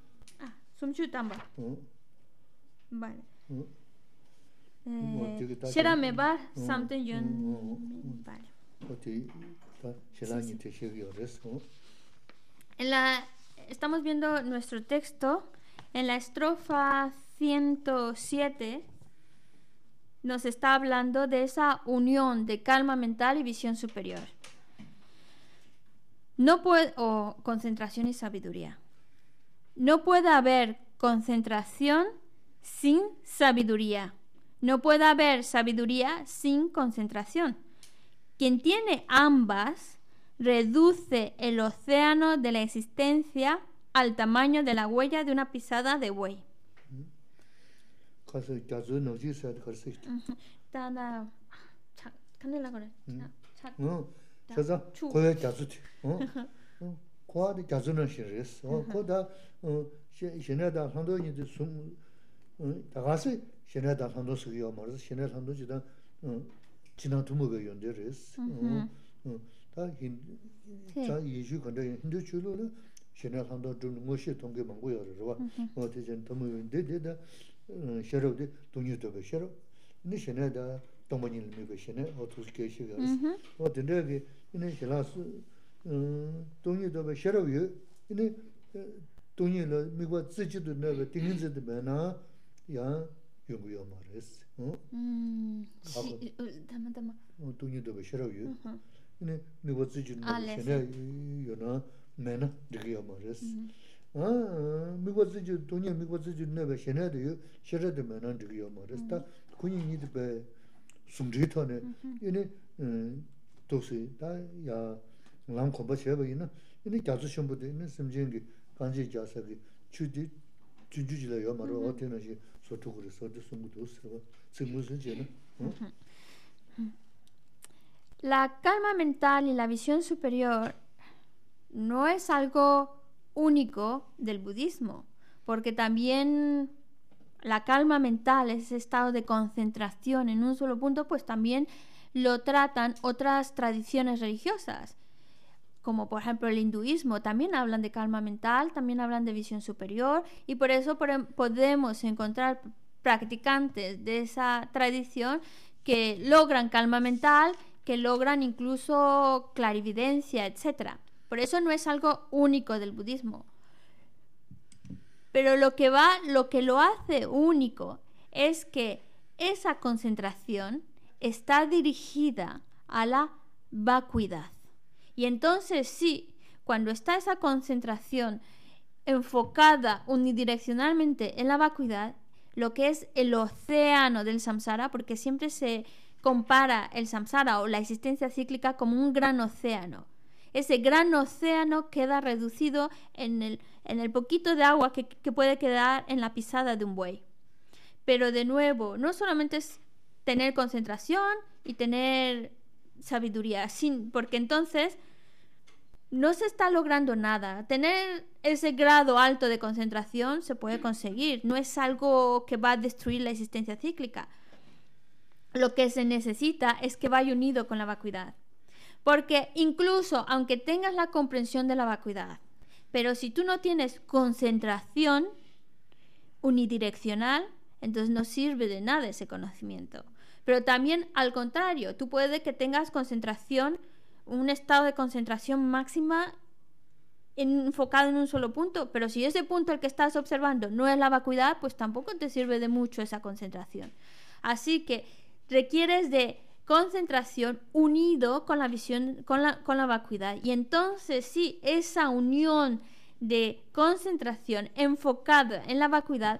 estamos viendo nuestro texto en la estrofa 107 nos está hablando de esa unión de calma mental y visión superior. No puede o concentración y sabiduría. No puede haber concentración sin sabiduría. No puede haber sabiduría sin concentración. Quien tiene ambas reduce el océano de la existencia al tamaño de la huella de una pisada de buey. kuwa di gyazunan shi riz. Ko da shenay da sando yin di sum, da gasi shenay da sando sugi yo marz, shenay sando jidan jinan tumu go yon di riz. Da yin shi kanda yin hindu chulu la shenay sando dung ngu shi tongi mangu yo rizwa. dōngyī dōba shērab yu, yīni dōngyī lō mīkwa tsī chī tu nāba tīngi tsī tu bēnā yā yōngu yō mā rēs. dōngyī dōba shērab yu, yīni mīkwa tsī chī tu nāba shēnā yō nā mēnā rīgī yō mā rēs. mīkwa tsī chī, dōngyī mīkwa tsī yō mā rēs. tā bē nē, La calma mental y la visión superior no es algo único del budismo, porque también la calma mental, ese estado de concentración en un solo punto, pues también lo tratan otras tradiciones religiosas como por ejemplo el hinduismo, también hablan de calma mental, también hablan de visión superior y por eso em, podemos encontrar practicantes de esa tradición que logran calma mental, que logran incluso clarividencia, etc. Por eso no es algo único del budismo. Pero lo que va, lo que lo hace único es que esa concentración está dirigida a la vacuidad. Y entonces sí, cuando está esa concentración enfocada unidireccionalmente en la vacuidad, lo que es el océano del samsara, porque siempre se compara el samsara o la existencia cíclica como un gran océano. Ese gran océano queda reducido en el, poquito de agua que, puede quedar en la pisada de un buey. Pero de nuevo, no solamente es tener concentración y tener sabiduría, porque entonces no se está logrando nada. Tener ese grado alto de concentración se puede conseguir, no es algo que va a destruir la existencia cíclica. Lo que se necesita es que vaya unido con la vacuidad. Porque incluso aunque tengas la comprensión de la vacuidad, pero si tú no tienes concentración unidireccional, entonces no sirve de nada ese conocimiento. Pero también al contrario, tú puedes que tengas concentración un estado de concentración máxima enfocado en un solo punto, pero si ese punto el que estás observando no es la vacuidad, pues tampoco te sirve de mucho esa concentración. Así que requieres de concentración unido con la visión, con la, con la vacuidad. Y entonces si esa unión de concentración enfocada en la vacuidad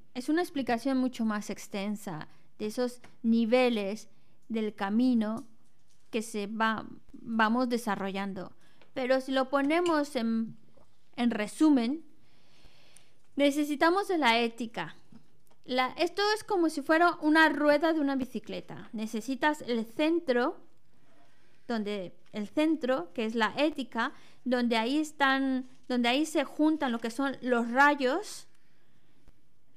es una explicación mucho más extensa de esos niveles del camino que se va, vamos desarrollando. Pero si lo ponemos en, resumen, necesitamos de la ética. esto es como si fuera una rueda de una bicicleta. Necesitas el centro, donde el centro, que es la ética, donde ahí están, donde ahí se juntan lo que son los rayos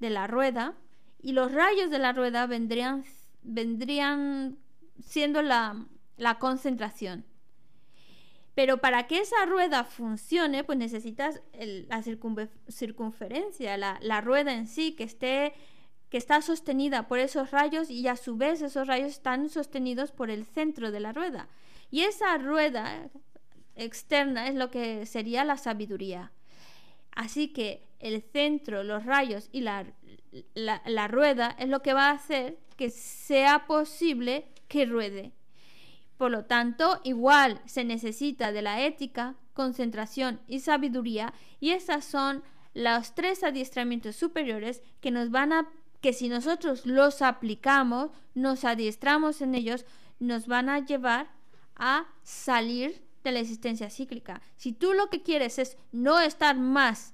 de la rueda y los rayos de la rueda vendrían, vendrían siendo la, la concentración. Pero para que esa rueda funcione, pues necesitas la circunferencia, la, la, rueda en sí, que esté que está sostenida por esos rayos y a su vez esos rayos están sostenidos por el centro de la rueda. Y esa rueda externa es lo que sería la sabiduría. Así que el centro, los rayos y la, rueda es lo que va a hacer que sea posible que ruede. Por lo tanto, igual se necesita de la ética, concentración y sabiduría y esas son los tres adiestramientos superiores que nos van a que si nosotros los aplicamos, nos adiestramos en ellos, nos van a llevar a salir de la existencia cíclica. Si tú lo que quieres es no estar más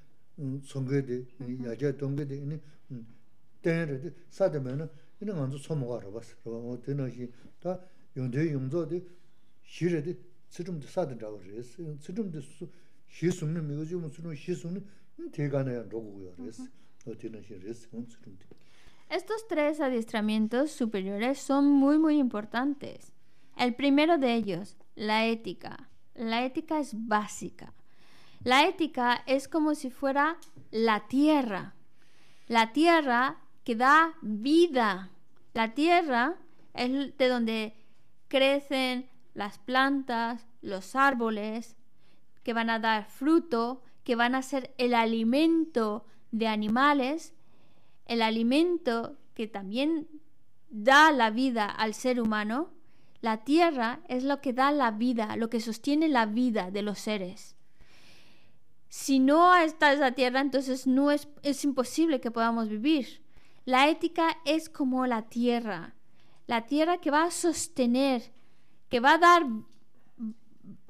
Estos tres adiestramientos superiores son muy muy importantes. El primero de ellos, la ética. La ética es básica. La ética es como si fuera la tierra, la tierra que da vida. La tierra es de donde crecen las plantas, los árboles, que van a dar fruto, que van a ser el alimento de animales, el alimento que también da la vida al ser humano. La tierra es lo que da la vida, lo que sostiene la vida de los seres. Si no está esa tierra, entonces no es, es imposible que podamos vivir. La ética es como la tierra, la tierra que va a sostener, que va a dar,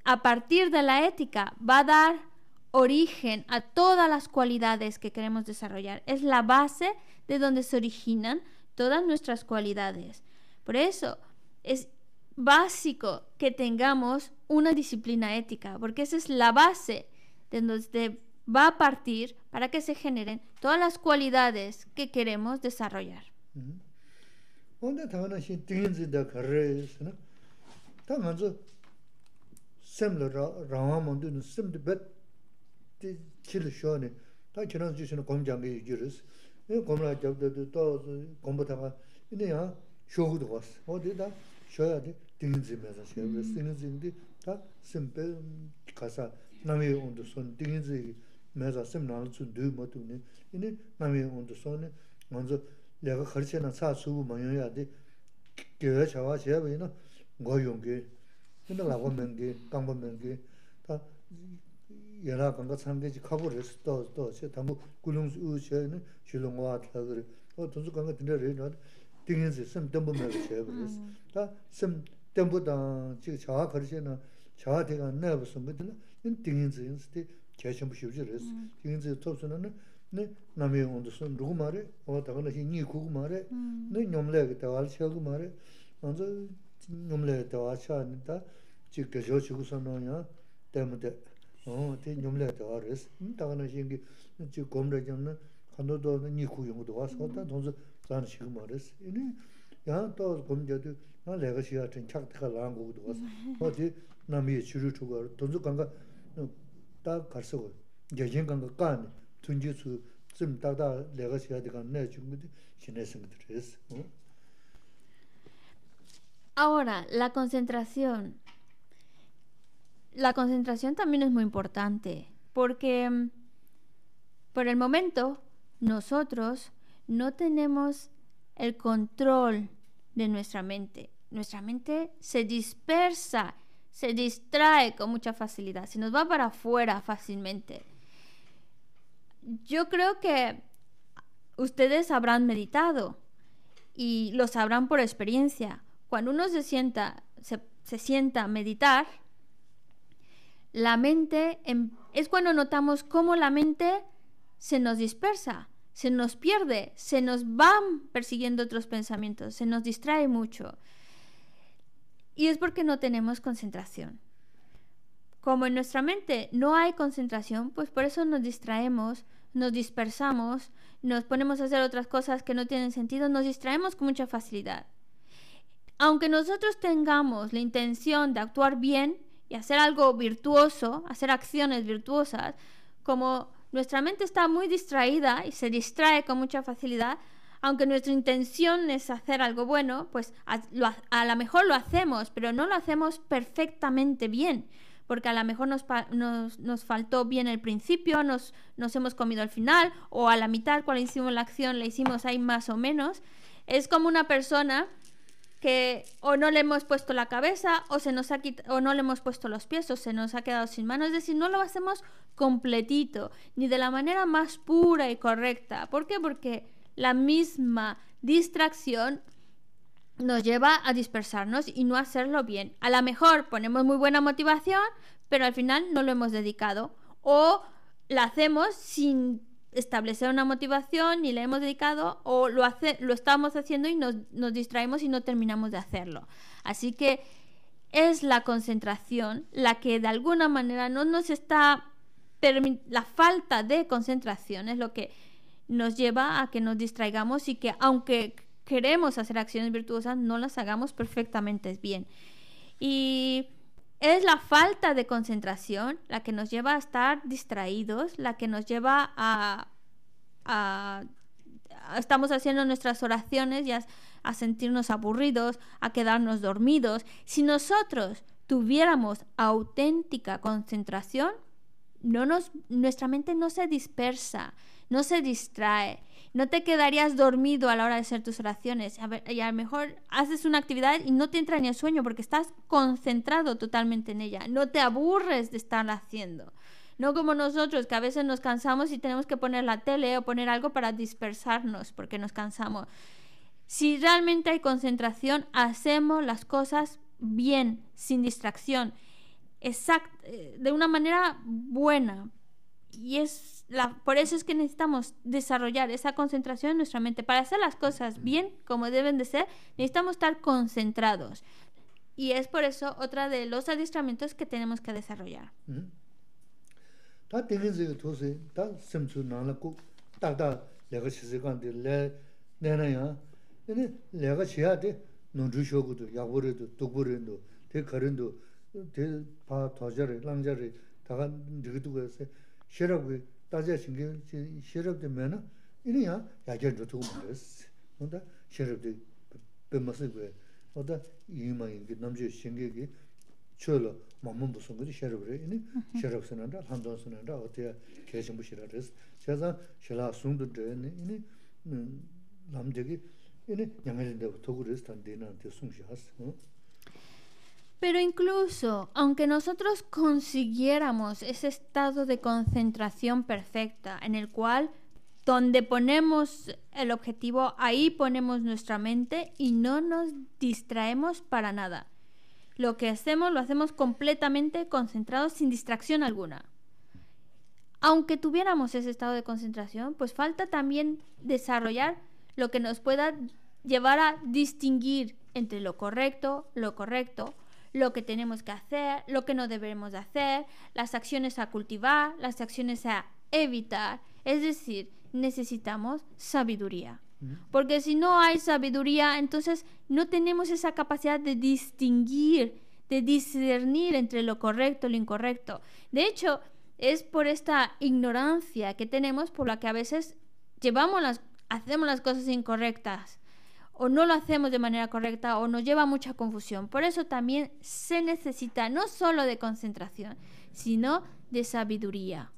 a partir de la ética, va a dar origen a todas las cualidades que queremos desarrollar. Es la base de donde se originan todas nuestras cualidades. Por eso es básico que tengamos una disciplina ética, porque esa es la base de nos de va partir para que se generen todas las cualidades que queremos desarrollar. ¿Dónde está la gente de Carres, no? Tamanzo semlo ramon de no sem de bet de kilishone. Ta kiran ju sino gongjang ge yuris. Ne gomla de de to gombo ta ga. Ine ya shogu de was. O de da shoya de dinzi mezas ge. Dinzi de ta sempe kasa nāmi āndu sōn, dīngi zī mē zā sēm nāla tsū dū mā tū nē, inī nāmi āndu sōn nē, ngā zō lé kā khari chē nā sā sū bū mā yō yā dī, kē wē chā wā chē bē inā ngō yōng kē, inā lā 인 띵인즈 인스티 개심 부시브지 네 나메온도스 온도선 누구 말에 어 히니 구구 네 녀물레게 다알셔구 말에 먼저 녀물레 다와셔한다 즉 개조 지구선어야 때문에 어때 녀물레 다와레스 다가나 히니 즉 검레정은 한도도 니쿠용도 구용도 와서다 동서 자는 지금 말레스 이니 야또 검제도 나 레거시 같은 착득할 안고도 와서 어디 남의 주류 추가로 동서 관광 Ahora, la concentración. La concentración también es muy importante porque mm, por el momento nosotros no tenemos el control de nuestra mente. Nuestra mente se dispersa se distrae con mucha facilidad, se nos va para afuera fácilmente. Yo creo que ustedes habrán meditado y lo sabrán por experiencia. Cuando uno se sienta, se, sienta a meditar, la mente em, es cuando notamos cómo la mente se nos dispersa, se nos pierde, se nos van persiguiendo otros pensamientos, se nos distrae mucho. Y es porque no tenemos concentración. Como en nuestra mente no hay concentración, pues por eso nos distraemos, nos dispersamos, nos ponemos a hacer otras cosas que no tienen sentido, nos distraemos con mucha facilidad. Aunque nosotros tengamos la intención de actuar bien y hacer algo virtuoso, hacer acciones virtuosas, como nuestra mente está muy distraída y se distrae con mucha facilidad, aunque nuestra intención es hacer algo bueno, pues a lo, mejor lo hacemos, pero no lo hacemos perfectamente bien, porque a lo mejor nos, nos, faltó bien el principio, nos, nos hemos comido al final, o a la mitad cuando hicimos la acción la hicimos ahí más o menos. Es como una persona que o no le hemos puesto la cabeza o se nos ha o no le hemos puesto los pies o se nos ha quedado sin manos, es decir, no lo hacemos completito ni de la manera más pura y correcta. ¿Por qué? Porque la misma distracción nos lleva a dispersarnos y no hacerlo bien. A lo mejor ponemos muy buena motivación, pero al final no lo hemos dedicado. O la hacemos sin establecer una motivación ni la hemos dedicado o lo, lo estamos haciendo y nos, nos distraemos y no terminamos de hacerlo. Así que es la concentración la que de alguna manera no nos está... La falta de concentración es lo que nos lleva a que nos distraigamos y que aunque queremos hacer acciones virtuosas, no las hagamos perfectamente bien. Y es la falta de concentración la que nos lleva a estar distraídos, la que nos lleva a... estamos haciendo nuestras oraciones y a, sentirnos aburridos, a quedarnos dormidos. Si nosotros tuviéramos auténtica concentración, no nuestra mente no se dispersa, no se distrae, no te quedarías dormido a la hora de hacer tus oraciones. y a lo mejor haces una actividad y no te entra ni el sueño porque estás concentrado totalmente en ella. No te aburres de estarla haciendo. No como nosotros, que a veces nos cansamos y tenemos que poner la tele o poner algo para dispersarnos porque nos cansamos. Si realmente hay concentración, hacemos las cosas bien, sin distracción, exact eh, de una manera buena, y es la, por eso es que necesitamos desarrollar esa concentración en nuestra mente. Para hacer las cosas bien, como deben de ser, necesitamos estar concentrados. Y es por eso otra de los adiestramientos que tenemos que desarrollar. shirab gui dajia shingi shirab di mena ini ya yagyan dhutu gu mares oda shirab di bimasi gui oda yima yingi namzio shingi gi chuilo mamun busun gui di shirab ri ini shirab sinanda, handon sinanda otaya keshin bu Pero incluso, aunque nosotros consiguiéramos ese estado de concentración perfecta en el cual donde ponemos el objetivo, ahí ponemos nuestra mente y no nos distraemos para nada. Lo que hacemos lo hacemos completamente concentrados sin distracción alguna. Aunque tuviéramos ese estado de concentración, pues falta también desarrollar lo que nos pueda llevar a distinguir entre lo correcto, lo correcto lo que tenemos que hacer, lo que no debemos hacer, las acciones a cultivar, las acciones a evitar. Es decir, necesitamos sabiduría. Porque si no hay sabiduría, entonces no tenemos esa capacidad de distinguir, de discernir entre lo correcto y lo incorrecto. De hecho, es por esta ignorancia que tenemos por la que a veces llevamos hacemos las cosas incorrectas o no lo hacemos de manera correcta o nos lleva mucha confusión. Por eso también se necesita no solo de concentración, sino de sabiduría.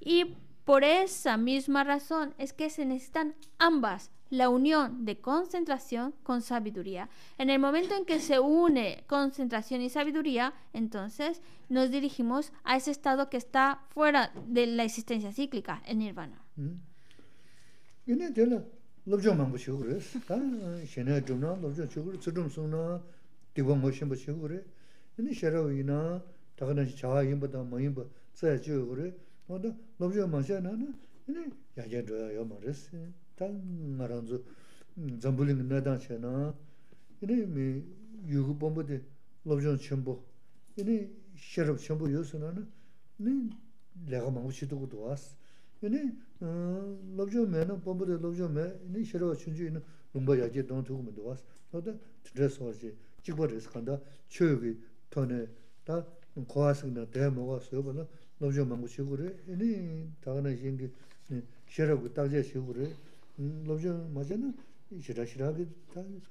Y por esa misma razón es que se necesitan ambas, la unión de concentración con sabiduría. En el momento en que se une concentración y sabiduría, entonces nos dirigimos a ese estado que está fuera de la existencia cíclica, en nirvana. Mm. lobjong mangbo chukuri, ta shenaya dhumna lobjong chukuri, tsudum sungna dikwa ngo shenpo chukuri, ini sharao ina takadanshi chaha yinpa ta ma yinpa tsaya chukuri, wada lobjong mangsha na na, ini yajan dhoya yo ma res, ta nga ranzu mm, zambuling na dan che na, ini mi yugu pombo di lobjong chenpo, ini sharao chenpo yosu 産落徐滅現到� Bondodayéell ket lop Durcheeyo mayayye Yo nix yereyn kachung 1993 n servingos en Moreno. Tdenir plural还是 ¿ Boy caso, luego que se aprir excitedEt es sprinkle les~~~ cheeukachega introduce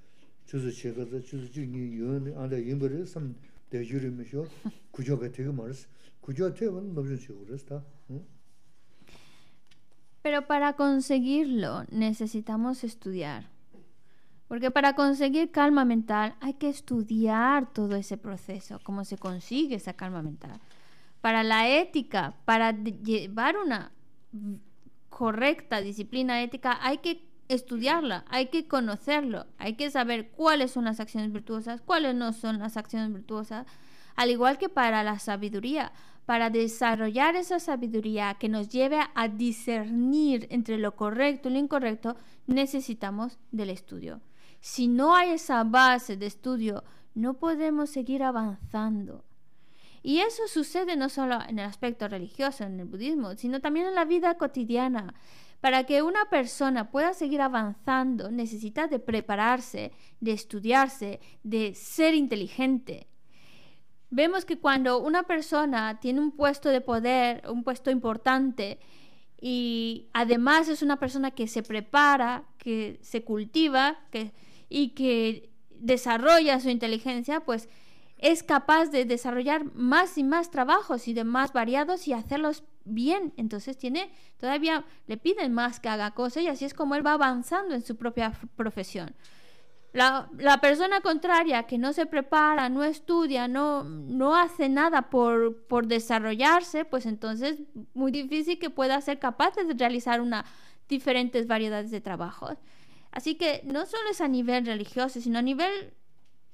C'heyeazekeishiga pedisla Quchoa zное heu koorfump 앵igmea chevuk kak cam he come kachiga kojigo qwe, he huu archöd popcorn Ya, ancian hne. He cha popunde cujo.はい, si, poromen guidance d'ang Pero para conseguirlo necesitamos estudiar. Porque para conseguir calma mental hay que estudiar todo ese proceso, cómo se consigue esa calma mental. Para la ética, para llevar una correcta disciplina ética, hay que estudiarla, hay que conocerlo, hay que saber cuáles son las acciones virtuosas, cuáles no son las acciones virtuosas, al igual que para la sabiduría para desarrollar esa sabiduría que nos lleve a discernir entre lo correcto y lo incorrecto, necesitamos del estudio. Si no hay esa base de estudio, no podemos seguir avanzando. Y eso sucede no solo en el aspecto religioso, en el budismo, sino también en la vida cotidiana. Para que una persona pueda seguir avanzando, necesita de prepararse, de estudiarse, de ser inteligente vemos que cuando una persona tiene un puesto de poder, un puesto importante, y además es una persona que se prepara, que se cultiva y que desarrolla su inteligencia, pues es capaz de desarrollar más y más trabajos y de más variados y hacerlos bien. Entonces tiene, todavía le piden más que haga cosas y así es como él va avanzando en su propia profesión. La, persona contraria que no se prepara, no estudia, no, no hace nada por, desarrollarse, pues entonces muy difícil que pueda ser capaz de realizar una, diferentes variedades de trabajos. Así que no solo es a nivel religioso, sino a nivel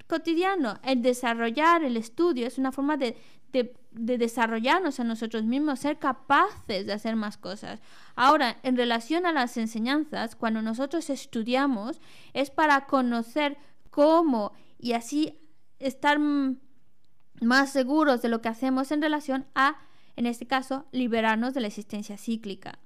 cotidiano. El desarrollar el estudio es una forma de de, desarrollarnos a nosotros mismos, ser capaces de hacer más cosas. Ahora, en relación a las enseñanzas, cuando nosotros estudiamos es para conocer cómo y así estar más seguros de lo que hacemos en relación a, en este caso, liberarnos de la existencia cíclica.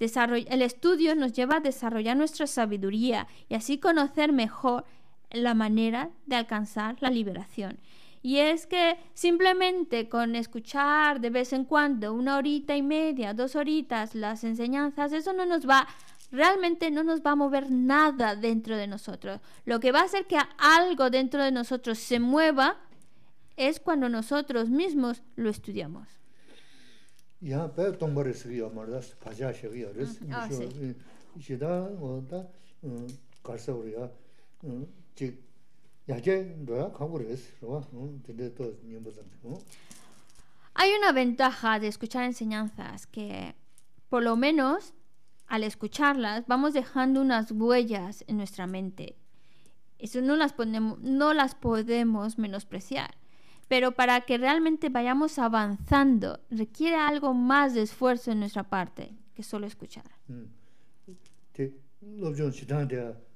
el estudio nos lleva a desarrollar nuestra sabiduría y así conocer mejor la manera de alcanzar la liberación. Y es que simplemente con escuchar de vez en cuando una horita y media, dos horitas las enseñanzas, eso no nos va realmente no nos va a mover nada dentro de nosotros. Lo que va a hacer que algo dentro de nosotros se mueva es cuando nosotros mismos lo estudiamos. Hay una ventaja de escuchar enseñanzas que, por lo menos, al escucharlas, vamos dejando unas huellas en nuestra mente. Eso no las, ponemos, no las podemos menospreciar. Pero para que realmente vayamos avanzando, requiere algo más de esfuerzo en nuestra parte que solo escuchar. Mm.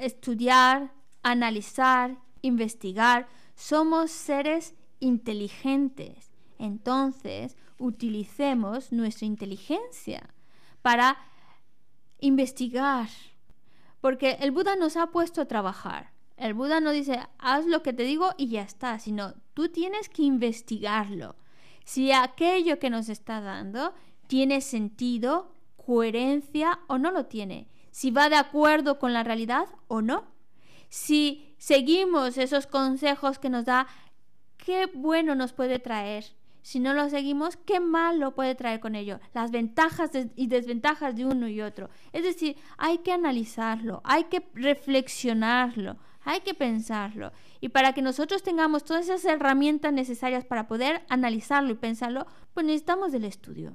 estudiar, analizar, investigar. Somos seres inteligentes. Entonces, utilicemos nuestra inteligencia para investigar. Porque el Buda nos ha puesto a trabajar. El Buda no dice, haz lo que te digo y ya está, sino tú tienes que investigarlo. Si aquello que nos está dando tiene sentido, coherencia o no lo tiene si va de acuerdo con la realidad o no. Si seguimos esos consejos que nos da, qué bueno nos puede traer. Si no lo seguimos, qué mal lo puede traer con ello. Las ventajas y desventajas de uno y otro. Es decir, hay que analizarlo, hay que reflexionarlo, hay que pensarlo. Y para que nosotros tengamos todas esas herramientas necesarias para poder analizarlo y pensarlo, pues necesitamos del estudio.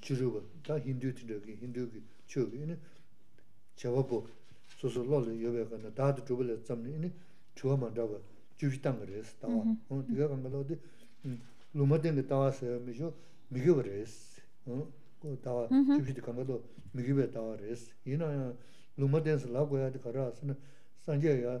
chirubwa, 다 hindu tindaki, hindu ki chubwa, ini chababu susu loli yobaya kanda, dadi chubwala tsamni, ini chubwa mandawa, chubhi tanga res, tawa. Mm-hmm. Tiga kanga lodi, mm, luma tinga tawa sayo misho, migiwa res, tawa, chubhi mm-hmm. tiga kanga migiwa tawa Ina sa di karasana, ya,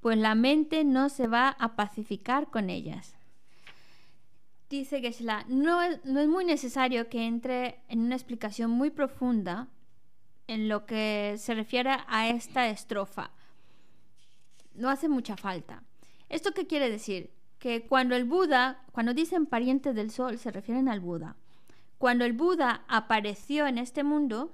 pues la mente no se va a pacificar con ellas. Dice geshe no es, no es muy necesario que entre en una explicación muy profunda en lo que se refiere a esta estrofa. No hace mucha falta. ¿Esto qué quiere decir? Que cuando el Buda, cuando dicen parientes del sol, se refieren al Buda. Cuando el Buda apareció en este mundo,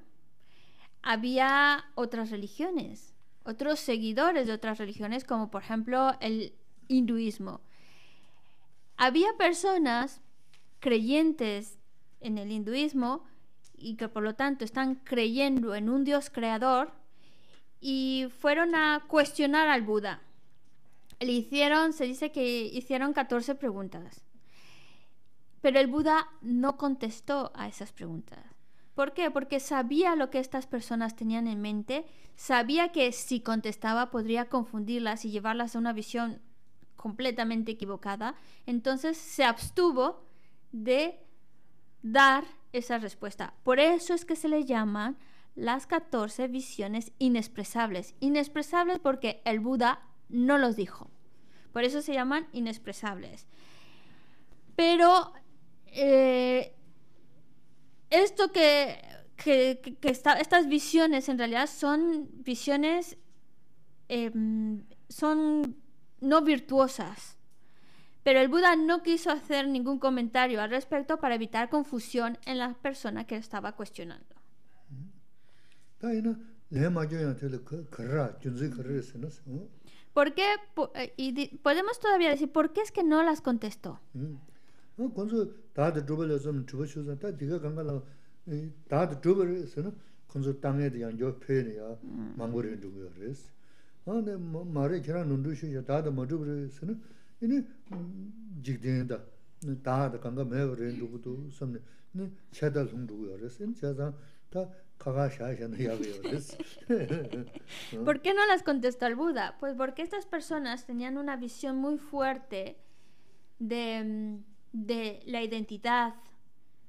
había otras religiones, otros seguidores de otras religiones, como por ejemplo el hinduismo. Había personas creyentes en el hinduismo y que por lo tanto están creyendo en un Dios creador y fueron a cuestionar al Buda. Le hicieron, se dice que hicieron 14 preguntas, pero el Buda no contestó a esas preguntas. ¿Por qué? Porque sabía lo que estas personas tenían en mente, sabía que si contestaba podría confundirlas y llevarlas a una visión completamente equivocada, entonces se abstuvo de dar esa respuesta. Por eso es que se le llaman las 14 visiones inexpresables. Inexpresables porque el Buda no los dijo. Por eso se llaman inexpresables. Pero eh, esto que, que, estas visiones en realidad son visiones, em, son no virtuosas. Pero el Buda no quiso hacer ningún comentario al respecto para evitar confusión en la persona que estaba cuestionando. ¿Por qué? Eh, y podemos todavía decir, ¿por qué es que no las contestó? Mm. ¿Por qué no las contestó el Buda? Pues porque estas personas tenían una visión muy fuerte de... Mm, de la identidad,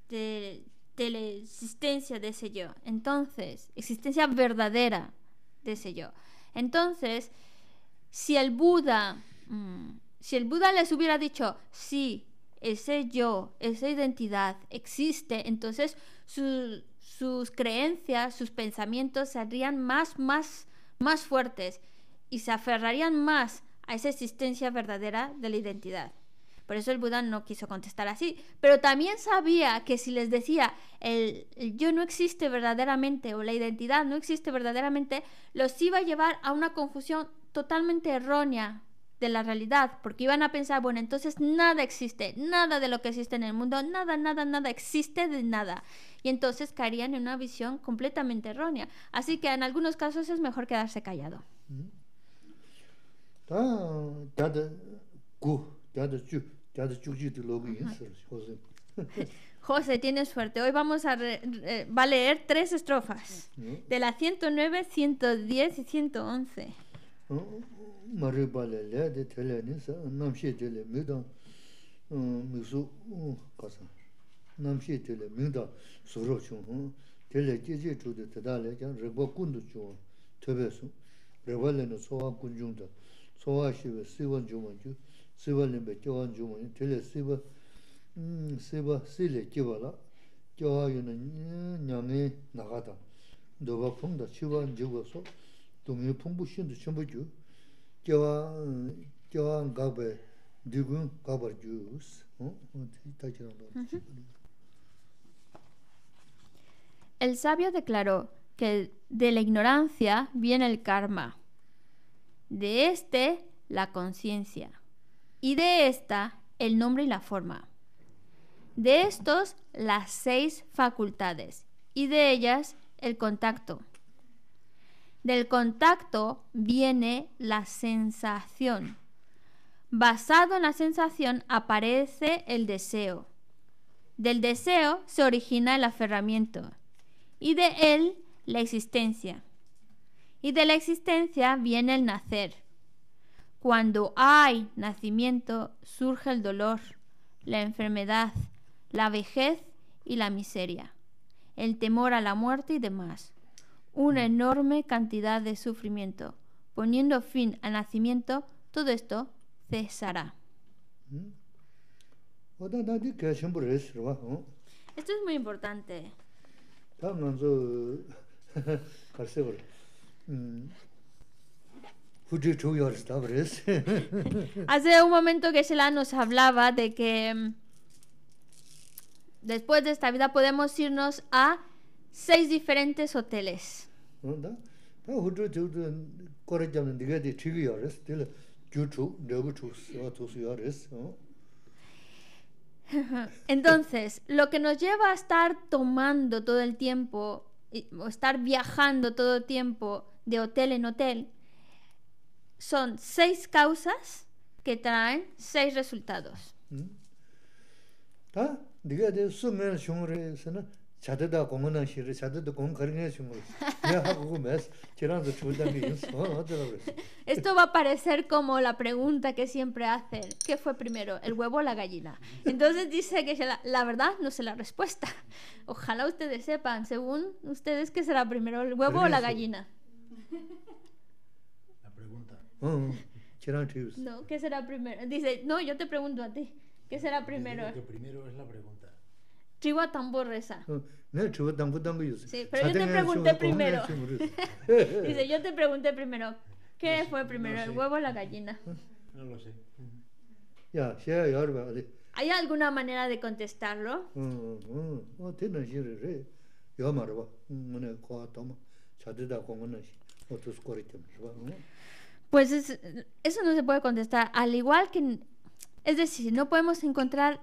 de, la existencia de ese yo. Entonces, existencia verdadera de ese yo. Entonces, si el Buda, mm, si el Buda les hubiera dicho, sí, ese yo, esa identidad existe, entonces sus creencias, sus pensamientos serían más, más, más fuertes y se aferrarían más a esa existencia verdadera de la identidad. Por eso el Buda no quiso contestar así. Pero también sabía que si les decía el, yo no existe verdaderamente o la identidad no existe verdaderamente, los iba a llevar a una confusión totalmente errónea de la realidad, porque iban a pensar, bueno, entonces nada existe, nada de lo que existe en el mundo, nada, nada, nada existe de nada. Y entonces caerían en una visión completamente errónea. Así que en algunos casos es mejor quedarse callado. Mm-hmm. José, tienes suerte. Hoy vamos a va leer tres estrofas de la 109, 110 y 111 siva limbe kiawan juwa yin, tili siva, mm, siva sili kiwa la, kiawa yun nyangi nagata, doba pungda chiwa jiwa so, dungi pungbu shindu chenpo ju, kiawa, kiawa ngabay, digun gabar mm, mm, juus, El sabio declaró que de la ignorancia viene el karma, de este la conciencia y de esta el nombre y la forma. De estos, las seis facultades y de ellas el contacto. Del contacto viene la sensación. Basado en la sensación aparece el deseo. Del deseo se origina el aferramiento y de él la existencia. Y de la existencia viene el nacer cuando hay nacimiento surge el dolor, la enfermedad, la vejez y la miseria, el temor a la muerte y demás. Una enorme cantidad de sufrimiento. Poniendo fin al nacimiento, todo esto cesará. Mm. Esto es muy importante. Hace un momento que Shela nos hablaba de que mm, después de esta vida podemos irnos a seis diferentes hoteles. Entonces, lo que nos lleva a estar tomando todo el tiempo, o estar viajando todo el tiempo de hotel en hotel, son seis causas que traen seis resultados. Esto va a parecer como la pregunta que siempre hacen, ¿qué fue primero, el huevo o la gallina? Entonces dice que la, verdad no sé la respuesta. Ojalá ustedes sepan, según ustedes, ¿qué será primero el huevo o la gallina. Oh, no, ¿qué será primero? Dice, no, yo te pregunto a ti. ¿Qué será primero? ¿Qué primero es la pregunta. Chihuahua tambor reza. Oh, sí, pero yo ah, te pregunté primero. Dice, yo te pregunté primero. ¿Qué fue primero, el huevo o la gallina? No lo sé. Ya, ¿Hay alguna manera de contestarlo? Oh, yo me No, no, pues eh, eso no se puede contestar. Al igual que, es decir, no podemos encontrar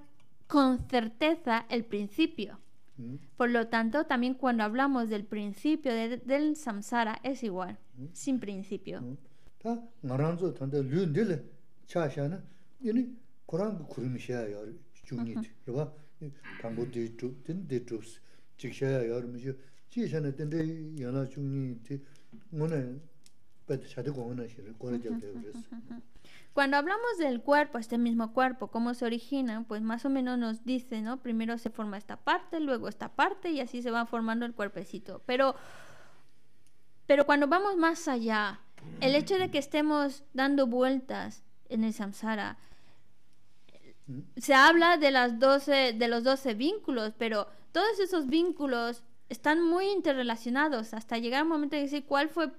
con certeza el principio. Mm. Por lo tanto, también cuando hablamos del principio del samsara es igual, mm. sin principio. Mm. Cuando hablamos del cuerpo, este mismo cuerpo, cómo se origina, pues más o menos nos dice, ¿no? Primero se forma esta parte, luego esta parte y así se va formando el cuerpecito. Pero, pero cuando vamos más allá, el hecho de que estemos dando vueltas en el samsara, mm. se habla de, las 12, de los 12 vínculos, pero todos esos vínculos están muy interrelacionados hasta llegar un momento de decir cuál fue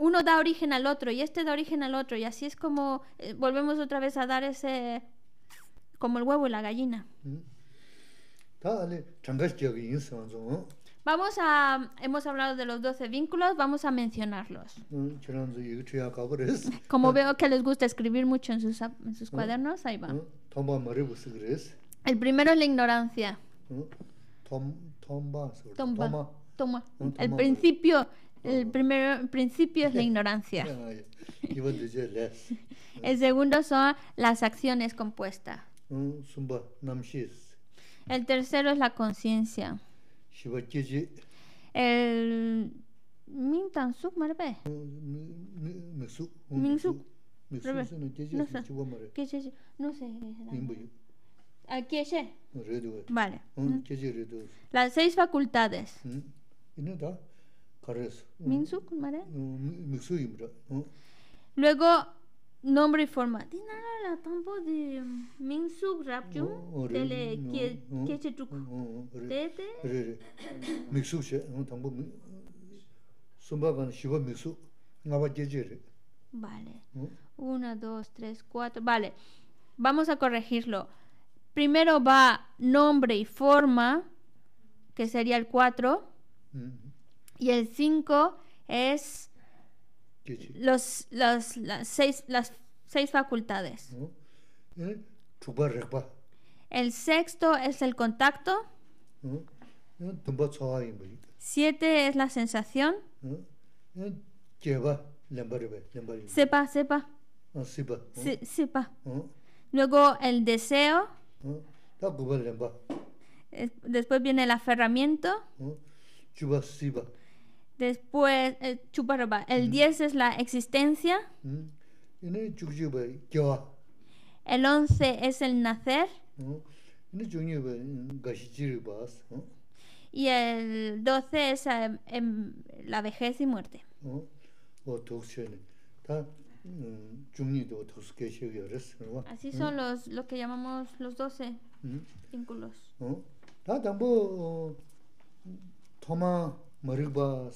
uno da origen al otro y este da origen al otro y así es como eh, volvemos otra vez a dar ese como el huevo y la gallina. Mm. Vamos a, hemos hablado de los 12 vínculos, vamos a mencionarlos. Mm, como veo que les gusta escribir mucho en sus, sus mm. cuadernos, ahí va. Pues, el primero es la ignorancia. El pues. principio el primer principio es la ignorancia. El segundo son las acciones compuestas. Mm, el tercero es la conciencia. El Vale. Mm. Las seis facultades. Mm. Minsuk, ¿mare? Minsuk, Luego, nombre y forma. ¿Tiene la tambo de Minsuk Rapjum, ¿Qué le Kechetuk. De de. Minsuk che, tambo Sumbagan Shiva Minsuk, Nava Jejere. Vale. Una, dos, tres, cuatro. Vale. Vamos a corregirlo. Primero va nombre y forma, que sería el 4. Y el 5 es los, las, seis, las seis facultades. Eh, el sexto es el contacto. Eh, Siete es la sensación. Eh, sepa, sepa. Ah, sepa. Luego el deseo. Después viene el aferramiento. Después, eh, chupa El 10 mm. es la existencia. Mm. El 11 es el nacer. Mm. Y el 12 es em, em, la vejez y muerte. Así son los, lo que llamamos los 12 vínculos. El primero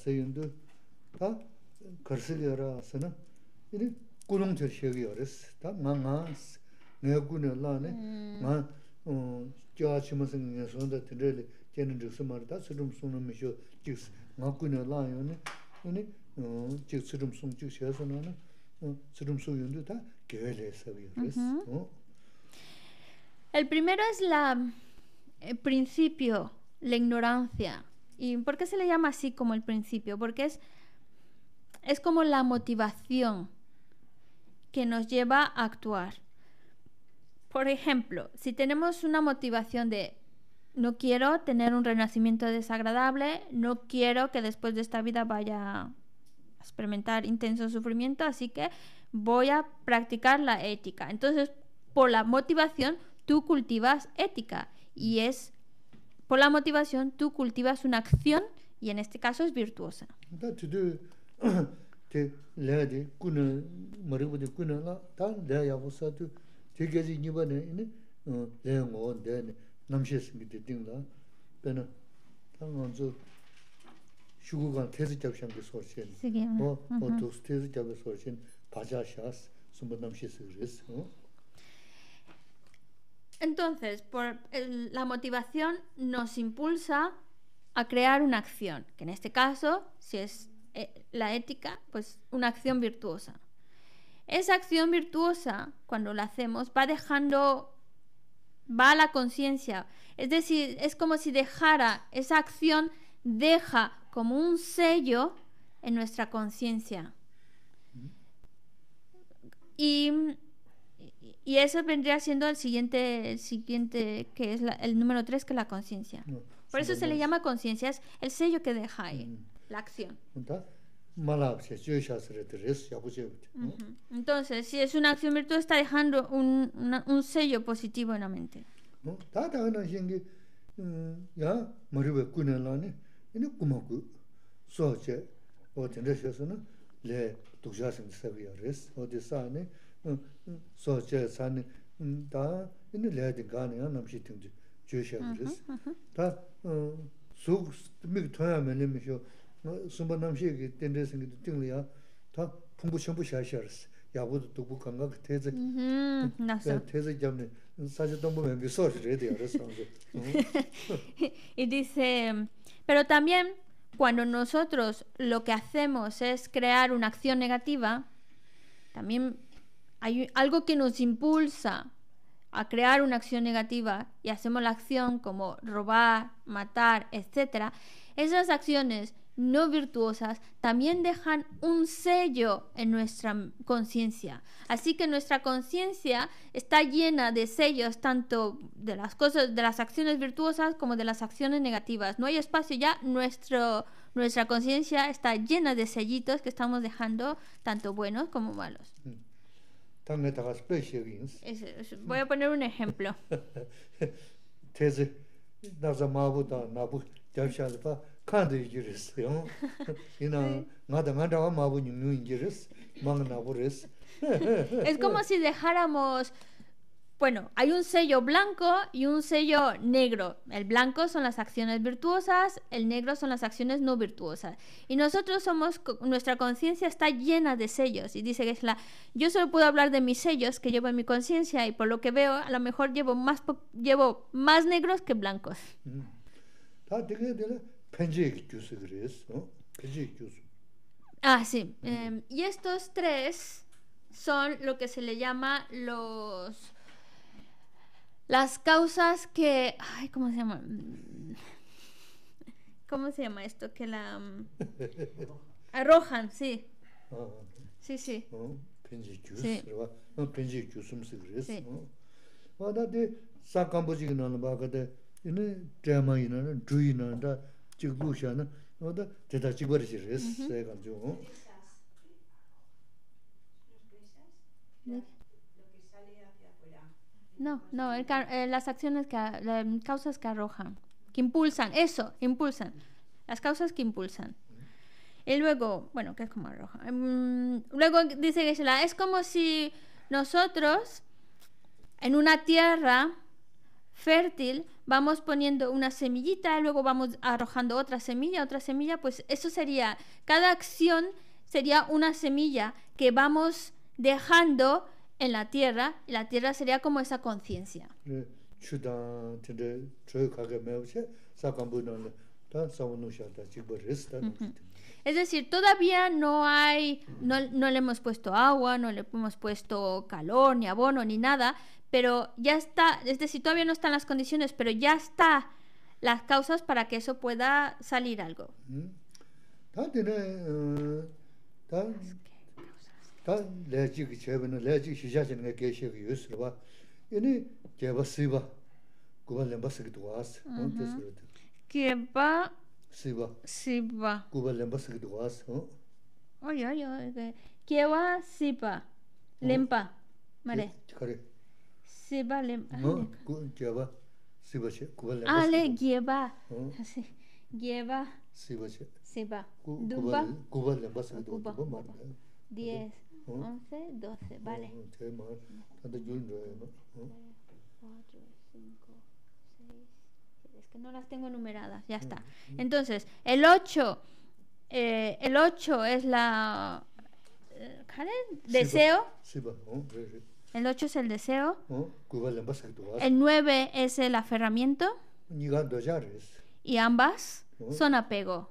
es la principio, la ignorancia. ¿Y por qué se le llama así como el principio? Porque es, es como la motivación que nos lleva a actuar. Por ejemplo, si tenemos una motivación de no quiero tener un renacimiento desagradable, no quiero que después de esta vida vaya a experimentar intenso sufrimiento, así que voy a practicar la ética. Entonces, por la motivación, tú cultivas ética y es por la motivación, tú cultivas una acción y en este caso es virtuosa. Entonces, por la motivación nos impulsa a crear una acción, que en este caso, si es eh, la ética, pues una acción virtuosa. Esa acción virtuosa, cuando la hacemos, va dejando, va a la conciencia. Es decir, es como si dejara, esa acción deja como un sello en nuestra conciencia. Y y eso vendría siendo el siguiente, siguiente que es el número tres que es la conciencia. Por eso se le llama conciencia, es el sello que deja ahí, mm. la acción. Entonces, si es una acción virtuosa, está dejando un, un, sello positivo en la mente y dice pero también cuando nosotros lo que hacemos es crear una acción negativa también hay algo que nos impulsa a crear una acción negativa y hacemos la acción como robar, matar, etc., esas acciones no virtuosas también dejan un sello en nuestra conciencia. Así que nuestra conciencia está llena de sellos tanto de las cosas de las acciones virtuosas como de las acciones negativas. No hay espacio ya nuestro nuestra conciencia está llena de sellitos que estamos dejando tanto buenos como malos. Mm tan eta gaspeche wins. Voy a poner un ejemplo. Tese na zama bu da na bu jamsha kan de jiris yo. Ina na da na da ma Es como si dejáramos bueno, hay un sello blanco y un sello negro. El blanco son las acciones virtuosas, el negro son las acciones no virtuosas. Y nosotros somos, nuestra conciencia está llena de sellos. Y dice que es la, yo solo puedo hablar de mis sellos que llevo en mi conciencia y por lo que veo, a lo mejor llevo más, llevo más negros que blancos. Ah, sí. Em, y estos tres son lo que se le llama los las causas que. Ay, ¿cómo se llama? ¿Cómo se llama esto? Que la. Mm, arrojan, sí. Ah, sí, sí. Ah, sí. Ah, sí. No, no, eh, las acciones que, las causas que arrojan, que impulsan, eso, impulsan, las causas que impulsan. Y luego, bueno, que es como arroja. Em, luego dice que es como si nosotros en una tierra fértil vamos poniendo una semillita, luego vamos arrojando otra semilla, otra semilla, pues eso sería, cada acción sería una semilla que vamos dejando en la tierra, y la tierra sería como esa conciencia. Es decir, todavía no hay, no, le hemos puesto agua, no le hemos puesto calor, ni abono, ni nada, pero ya está, es decir, todavía no están las condiciones, pero ya está las causas para que eso pueda salir algo. 다 lechi ki chebi na 게 ki shishachi 이니 geishi ki yus kiba ini geba siba guba lemba siki duwaasi geba 어 아야야 lemba siki duwaasi oya oya geba siba lemba mare kare siba lemba geba siba che guba lemba siki ale geba geba siba che 11, 12, vale. 4, 5, 6, es que no las tengo numeradas, ya está. Entonces, el 8, eh, el 8 es la... ¿Karen? Eh, deseo. El 8 es el deseo. El 9 es el aferramiento. Y ambas son apego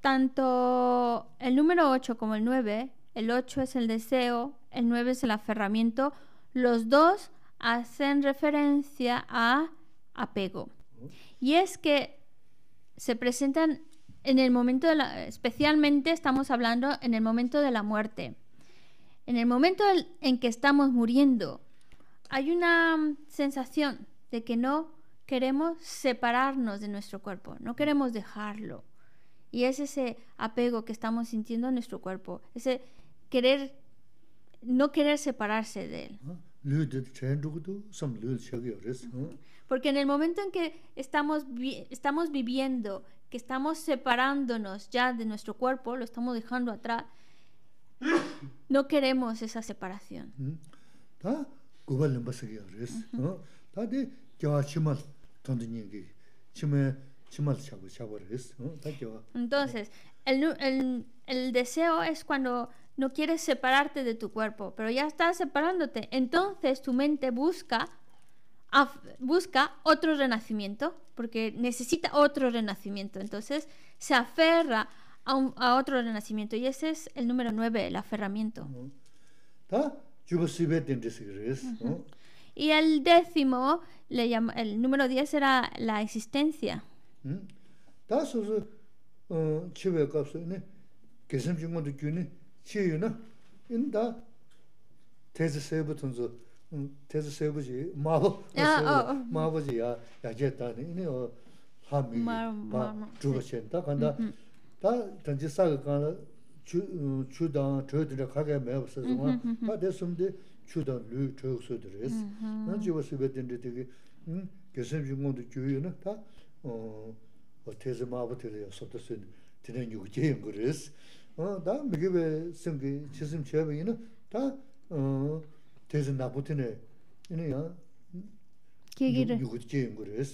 tanto el número 8 como el 9 el 8 es el deseo el 9 es el aferramiento los dos hacen referencia a apego y es que se presentan en el momento de la, especialmente estamos hablando en el momento de la muerte. En el momento en que estamos muriendo, hay una sensación de que no queremos separarnos de nuestro cuerpo, no queremos dejarlo. Y es ese apego que estamos sintiendo en nuestro cuerpo, ese querer, no querer separarse de él. Porque en el momento en que estamos, estamos viviendo, que estamos separándonos ya de nuestro cuerpo, lo estamos dejando atrás, no queremos esa separación. Entonces, el, el, el deseo es cuando no quieres separarte de tu cuerpo, pero ya estás separándote. Entonces tu mente busca busca otro renacimiento, porque necesita otro renacimiento. Entonces se aferra a, otro renacimiento. Y ese es el número 9, el aferramiento. Y el décimo, le llama, el número 10 era la existencia. 테즈 세부지 마보 세부 마보지 야 야제다니 이네 하미 마 주거센터 간다 다 단지 사가 간다 주 주당 저들 가게 매없어서 뭐 됐음데 주당 류 저속서들이스 난 지버스 베든데 되게 음 계속 중공도 주요는 다어 테즈 마보들이 소도스 되는 그랬어 어다 생기 지금 제비는 다어 tēzi nāpu tēne, 계기를 yā, yukutki yungu rēs.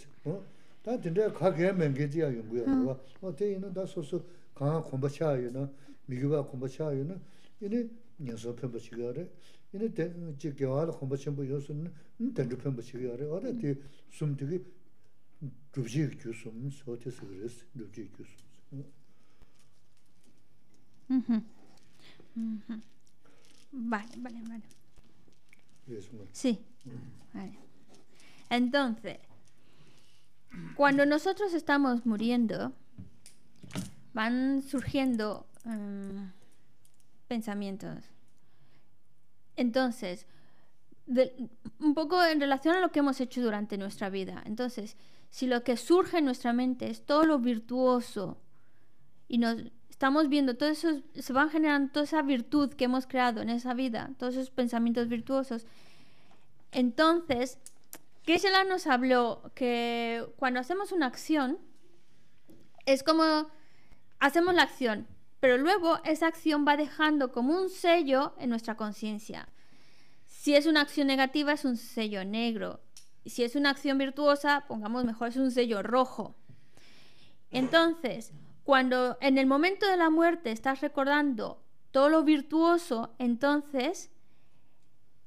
Tā tēndē kā kēyā mēngē tēyā yungu yā rōwa, wā tē inā tā sōsō kāngā khumbā chā yu na, mīgibā khumbā chā yu na, inā nyāsō pēmbā chigā rē, inā tē jī gyāwā rā khumbā chēmbā yō rē, rā tē rūbjī rēs, rūbjī Sí. Entonces, cuando nosotros estamos muriendo, van surgiendo em, pensamientos. Entonces, un poco en relación a lo que hemos hecho durante nuestra vida. Entonces, si lo que surge en nuestra mente es todo lo virtuoso y nos, estamos viendo todos esos, se van generando toda esa virtud que hemos creado en esa vida, todos esos pensamientos virtuosos. Entonces, Krishna nos habló que cuando hacemos una acción, es como hacemos la acción, pero luego esa acción va dejando como un sello en nuestra conciencia. Si es una acción negativa, es un sello negro. Si es una acción virtuosa, pongamos mejor, es un sello rojo. Entonces, cuando en el momento de la muerte estás recordando todo lo virtuoso, entonces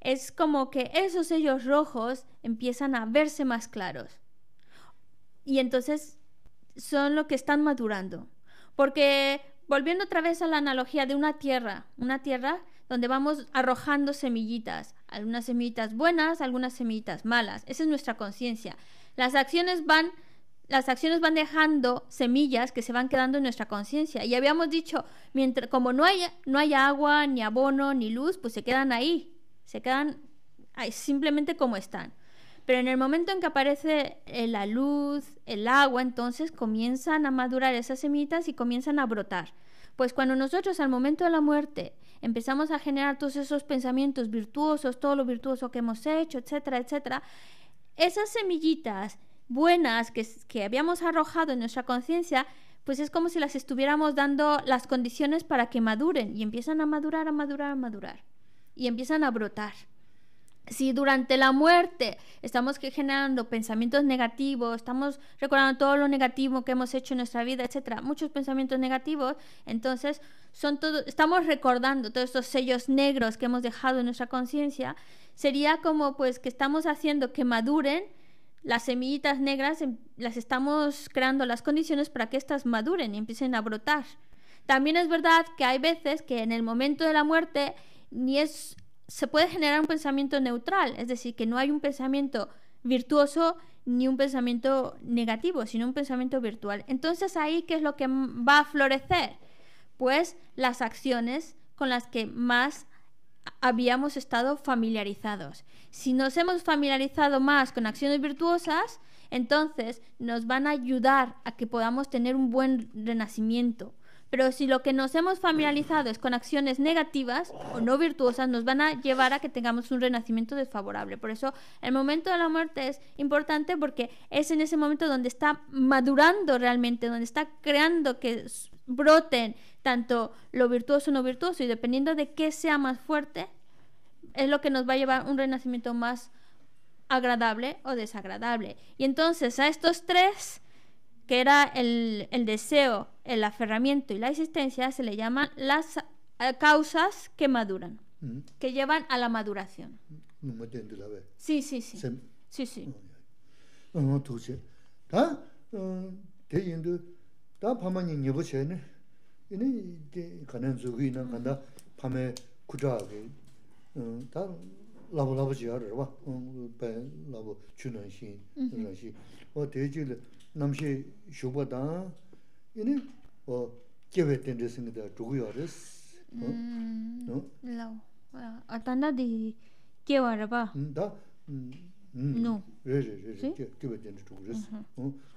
es como que esos sellos rojos empiezan a verse más claros. Y entonces son lo que están madurando. Porque volviendo otra vez a la analogía de una tierra, una tierra donde vamos arrojando semillitas, algunas semillitas buenas, algunas semillitas malas. Esa es nuestra conciencia. Las acciones van las acciones van dejando semillas que se van quedando en nuestra conciencia. Y habíamos dicho, mientras, como no hay, no agua, ni abono, ni luz, pues se quedan ahí, se quedan ahí, simplemente como están. Pero en el momento en que aparece eh, la luz, el agua, entonces comienzan a madurar esas semillitas y comienzan a brotar. Pues cuando nosotros al momento de la muerte empezamos a generar todos esos pensamientos virtuosos, todo lo virtuoso que hemos hecho, etcétera, etcétera, esas semillitas buenas que, habíamos arrojado en nuestra conciencia, pues es como si las estuviéramos dando las condiciones para que maduren y empiezan a madurar, a madurar, a madurar y empiezan a brotar. Si durante la muerte estamos generando pensamientos negativos, estamos recordando todo lo negativo que hemos hecho en nuestra vida, etcétera, muchos pensamientos negativos, entonces son todo, estamos recordando todos estos sellos negros que hemos dejado en nuestra conciencia, sería como pues que estamos haciendo que maduren las semillitas negras em, las estamos creando las condiciones para que éstas maduren y empiecen a brotar. También es verdad que hay veces que en el momento de la muerte ni es, se puede generar un pensamiento neutral, es decir, que no hay un pensamiento virtuoso ni un pensamiento negativo, sino un pensamiento virtual. Entonces ahí, ¿qué es lo que va a florecer? Pues las acciones con las que más habíamos estado familiarizados. Si nos hemos familiarizado más con acciones virtuosas, entonces nos van a ayudar a que podamos tener un buen renacimiento. Pero si lo que nos hemos familiarizado es con acciones negativas o no virtuosas, nos van a llevar a que tengamos un renacimiento desfavorable. Por eso el momento de la muerte es importante porque es en ese momento donde está madurando realmente, donde está creando que broten tanto lo virtuoso no virtuoso, y dependiendo de qué sea más fuerte, es lo que nos va a llevar un renacimiento más agradable o desagradable. Y entonces a estos tres, que era el, deseo, el aferramiento y la existencia, se le llaman las eh, causas que maduran, mm. que llevan a la maduración. ¿Me Sí, sí, sí. Sí, sí. 이니 데 가는 주기나 간다 밤에 구자게 음다 라보라보지 알아 봐. 음 라보 주는 신어 대지를 남시 쇼보다 이니 어 개베된 데스인데 두고요레스. 어? 너? 아 단다디 개와라 봐. 음다. No. Re, re, re, kiwa tenri chugu res.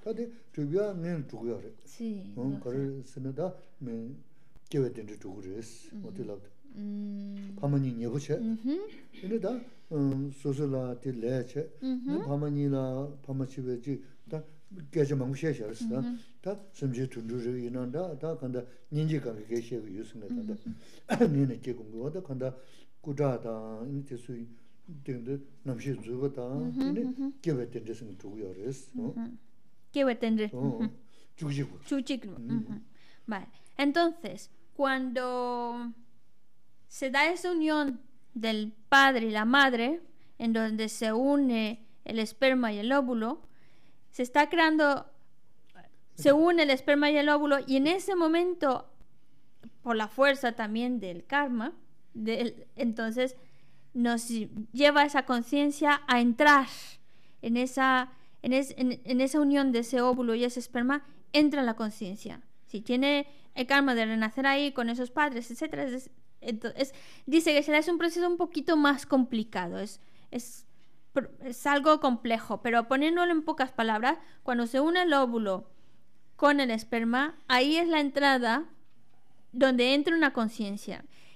Tade, chubiwa men chugu Si. Kari da, men kiwa tenri Oti labda. Pamani nyebu che. Ine da, susu la ti le che. Pamani la, pamachi chi, ta gaja mangu she she res. Ta simche ina da, kanda kanda da, va vale entonces cuando se da esa unión del padre y la madre en donde se une el esperma y el óvulo se está creando se une el esperma y el óvulo y en ese momento por la fuerza también del karma del, entonces nos lleva esa conciencia a entrar en esa, unión de ese óvulo y ese esperma, entra en la conciencia. Si tiene el karma de renacer ahí con esos padres, etcétera, dice que será es un proceso un poquito más complicado, es algo complejo, pero poniéndolo en pocas palabras, cuando se une el óvulo con el esperma, ahí es la entrada donde entra una conciencia.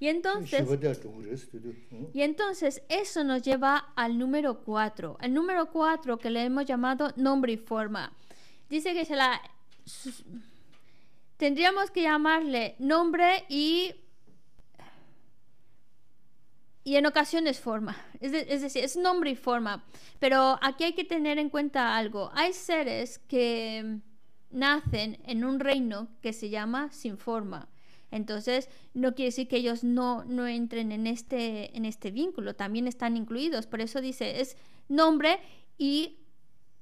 Y entonces, y entonces eso nos lleva al número 4, el número 4 que le hemos llamado nombre y forma. Dice que se la, tendríamos que llamarle nombre y y en ocasiones forma. Es, es, decir, es nombre y forma. Pero aquí hay que tener en cuenta algo. Hay seres que nacen en un reino que se llama sin forma. Entonces, no quiere decir que ellos no, entren en este, en este vínculo, también están incluidos. Por eso dice, es nombre y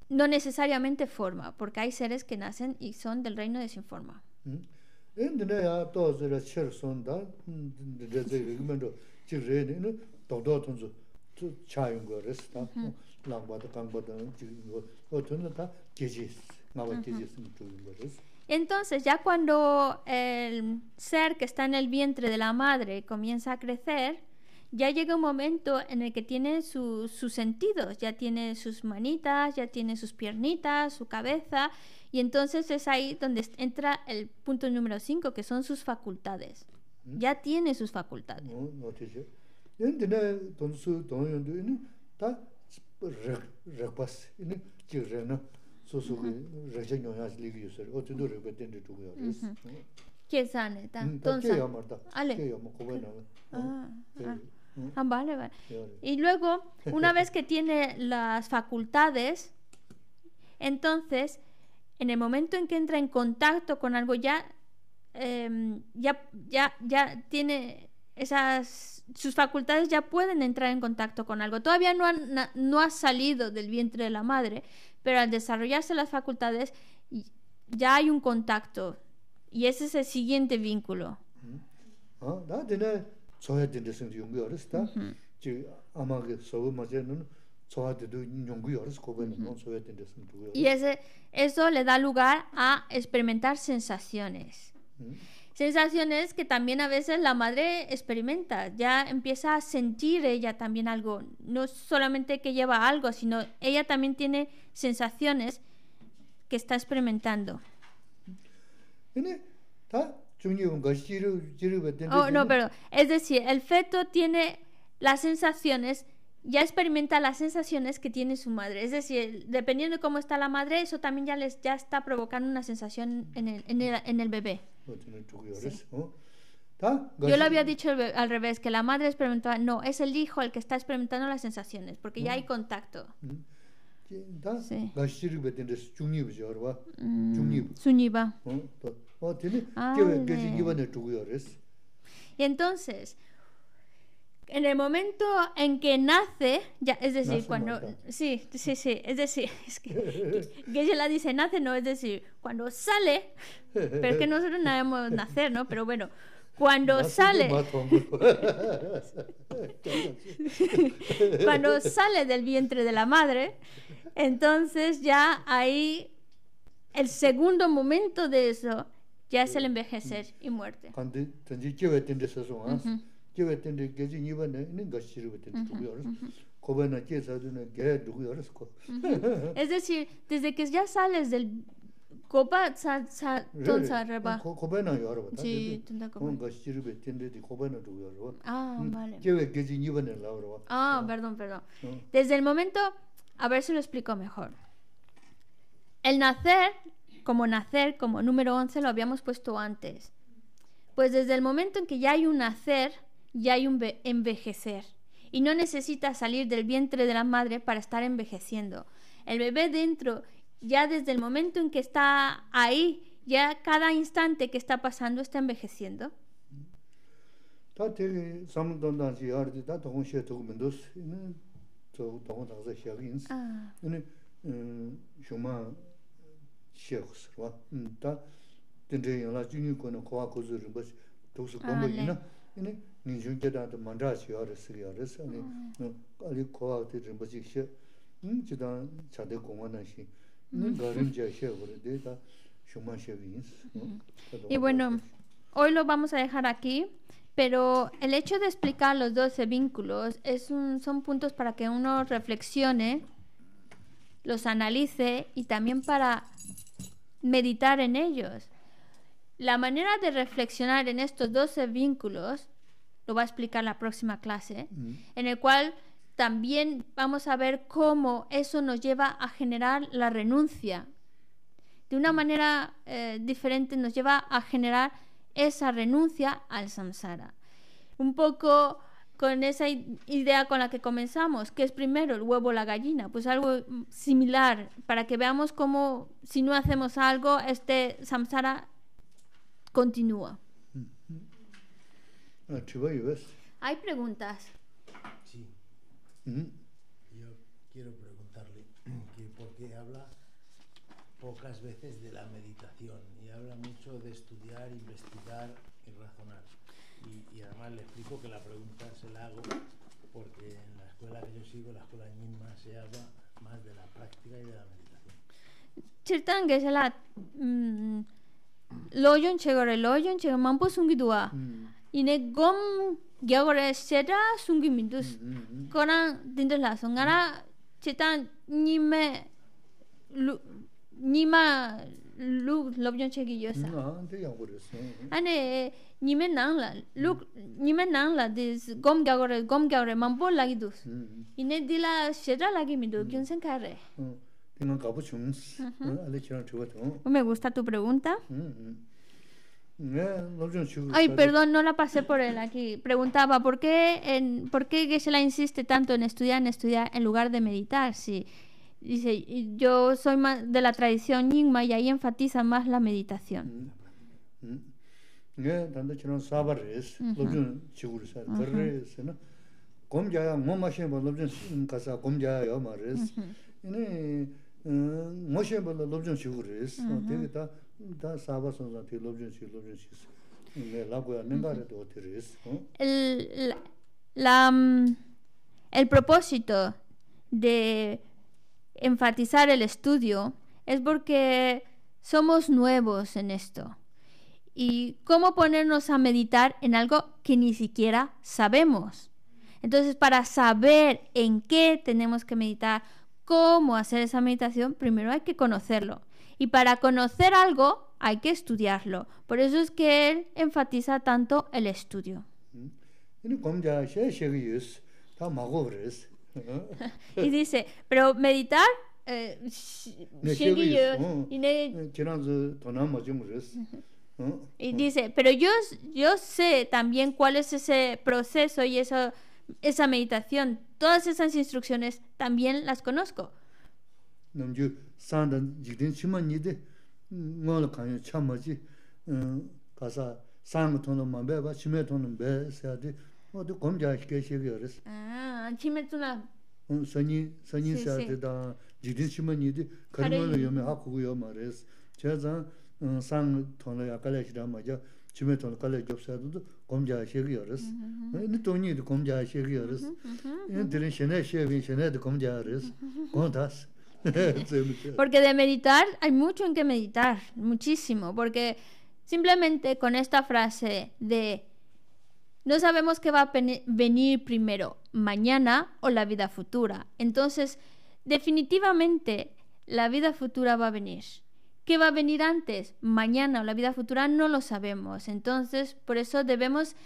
no necesariamente forma, porque hay seres que nacen y son del reino de sin forma. Entonces, ya cuando el ser que está en el vientre de la madre comienza a crecer, ya llega un momento en el que tiene sus sentidos, ya tiene sus manitas, ya tiene sus piernitas, su cabeza, y entonces es ahí donde entra el punto número 5, que son sus facultades. ¿Mm? Ya tiene sus facultades vale, vale. Y luego, una vez que tiene las facultades, entonces, en el momento en que entra en contacto con algo ya, em, ya, ya, ya tiene esas sus facultades ya pueden entrar en contacto con algo. Todavía no, no ha salido del vientre de la madre, pero al desarrollarse las facultades ya hay un contacto y ese es el siguiente vínculo. Mm-hmm. Ah, mm-hmm. mm-hmm. Y ese, eso le da lugar a experimentar sensaciones. Sensaciones que también a veces la madre experimenta, ya empieza a sentir ella también algo, no solamente que lleva algo, sino ella también tiene sensaciones que está experimentando. Oh, no, pero Es decir, el feto tiene las sensaciones ya experimenta las sensaciones que tiene su madre. Es decir, dependiendo de cómo está la madre, eso también ya les ya está provocando una sensación en el, en el bebé. Yo lo había dicho al revés, que la madre experimentaba, no, es el hijo el que está experimentando las sensaciones, porque ya hay mm. contacto. Mm. Y entonces, en el momento en que nace, ya, es decir, cuando... Sí, sí, sí, es decir, es que, que, ella la dice nace, no, es decir, cuando sale, pero es que nosotros no debemos nacer, ¿no? Pero bueno, cuando sale... cuando sale del vientre de la madre, entonces ya ahí el segundo momento de eso ya es el envejecer y muerte jiwe tende geji nyiwa na ina nga shiriwa tende dugu mm-hmm. yoros. Mm-hmm. Koba na jie sadu na gaya dugu yoros ko. Mm-hmm. Es decir, desde que ya sales del koba tsa tsa ton tsa reba. Koba na yorwa. Ji, tunda koba. Nga shiriwa tende di koba na dugu yorwa. Ah, mm. vale. Jiwe geji nyiwa na la yorwa. Ah, ah, perdón, perdón. Ah. Desde el momento, a ver si lo explico mejor. El nacer, como nacer, como número 11 lo habíamos puesto antes. Pues desde el momento en que ya hay un nacer, ya hay un envejecer. Y no necesita salir del vientre de la madre para estar envejeciendo. El bebé dentro, ya desde el momento en que está ahí, ya cada instante que está pasando está envejeciendo. Y bueno, hoy lo vamos a dejar aquí, pero el hecho de explicar los 12 vínculos es un, son puntos para que uno reflexione, los analice y también para meditar en ellos. La manera de reflexionar en estos 12 vínculos lo va a explicar la próxima clase, en el cual también vamos a ver cómo eso nos lleva a generar la renuncia. De una manera eh, diferente nos lleva a generar esa renuncia al samsara. Un poco con esa idea con la que comenzamos, que es primero el huevo o la gallina, pues algo similar, para que veamos cómo si no hacemos algo, este samsara continúa. Hay preguntas. Sí. Yo quiero preguntarle que por qué habla pocas veces de la meditación y habla mucho de estudiar, investigar y razonar. Y, además le explico que la pregunta se la hago porque en la escuela que yo sigo, la escuela misma, se habla más de la práctica y de la meditación. Mm, lo que se la loyon chegore loyon chegaman un ine gom gyawara e seda sungi mindus mm, mm, mm. korang dindal laso ngara chetan nime nima lu lobjon chegi yosa ane nime nang la lu nime nang la dis gom gyawara e, gom gyawara e mambo lagi dus ine dila seda lagi mindu gyunsen kare tengan kapu chungs mm-hmm. ale me gusta tu pregunta mm -hmm. Eh, Ay, perdón, no la pasé por él aquí. Preguntaba, ¿por qué, ¿por qué la insiste tanto en estudiar, en estudiar, en lugar de meditar? dice, yo soy de la tradición Nyingma y ahí enfatiza más la meditación. Mm, mm. Eh, el propósito de enfatizar el estudio es porque somos nuevos en esto. Y cómo ponernos a meditar en algo que ni siquiera sabemos. Entonces, para saber en qué tenemos que meditar, cómo hacer esa meditación, primero hay que conocerlo. Y para conocer algo hay que estudiarlo. Por eso es que él enfatiza tanto el estudio. Mm-hmm. y dice, pero meditar mm. y dice, pero yo, yo sé también cuál es ese proceso y eso, esa meditación. Todas esas instrucciones también las conozco. 산다 직진 치마니데 뭘 가요 참마지 음 가사 산을 돈은 만배 봐 치매 돈은 배세야지 어디 검자 쉽게 쉽게 그랬어 아 치매 돈아 음 선이 선이 세야지다 직진 치마니데 가르마로 요메 하고요 말레스 제자 음 산을 돈을 약간이라 맞아 치매 돈을 깔래 접사도 검자 쉽게 그랬어 근데 돈이도 검자 쉽게 그랬어 얘들은 신내 쉽게 신내도 검자 그랬어 고다스 porque de meditar hay mucho en que meditar, muchísimo, porque simplemente con esta frase de no sabemos qué va a venir primero, mañana o la vida futura. Entonces, definitivamente la vida futura va a venir. ¿Qué va a venir antes? Mañana o la vida futura no lo sabemos. Entonces, por eso debemos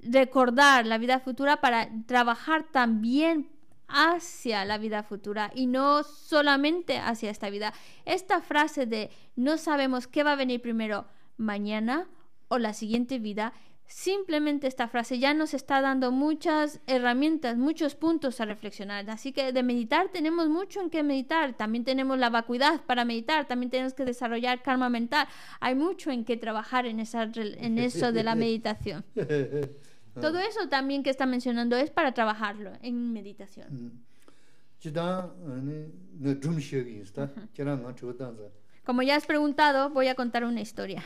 recordar la vida futura para trabajar también hacia la vida futura y no solamente hacia esta vida. Esta frase de no sabemos qué va a venir primero, mañana o la siguiente vida, simplemente esta frase ya nos está dando muchas herramientas, muchos puntos a reflexionar. Así que de meditar tenemos mucho en qué meditar. También tenemos la vacuidad para meditar, también tenemos que desarrollar karma mental. Hay mucho en qué trabajar en, esa, en eso de la meditación. Ah. Todo eso también que está mencionando es para trabajarlo en meditación. Mm. Como ya has preguntado, voy a contar una historia.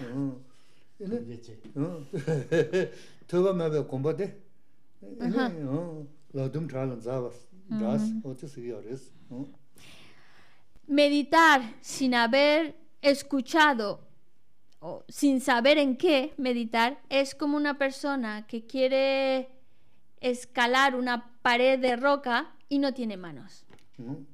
Meditar sin haber escuchado sin saber en qué meditar, es como una persona que quiere escalar una pared de roca y no tiene manos. Mm-hmm.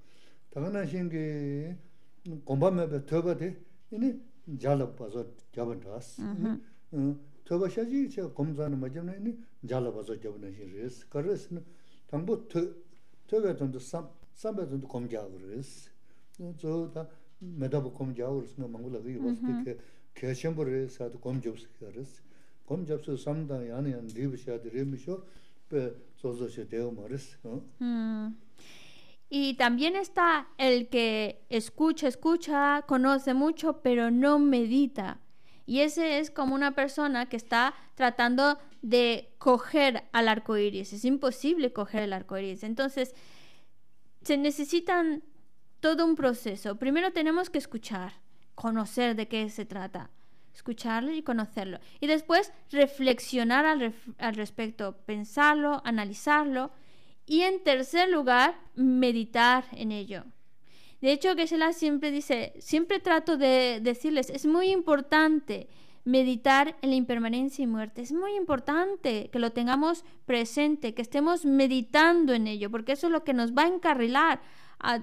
Y también está el que escucha, escucha, conoce mucho, pero no medita. Y ese es como una persona que está tratando de coger al arco iris. Es imposible coger el arco iris. Entonces, se necesitan todo un proceso. Primero tenemos que escuchar conocer de qué se trata, escucharlo y conocerlo. Y después reflexionar al, respecto, pensarlo, analizarlo. Y en tercer lugar, meditar en ello. De hecho, Gesela siempre dice, siempre trato de decirles, es muy importante meditar en la impermanencia y muerte. Es muy importante que lo tengamos presente, que estemos meditando en ello, porque eso es lo que nos va a encarrilar a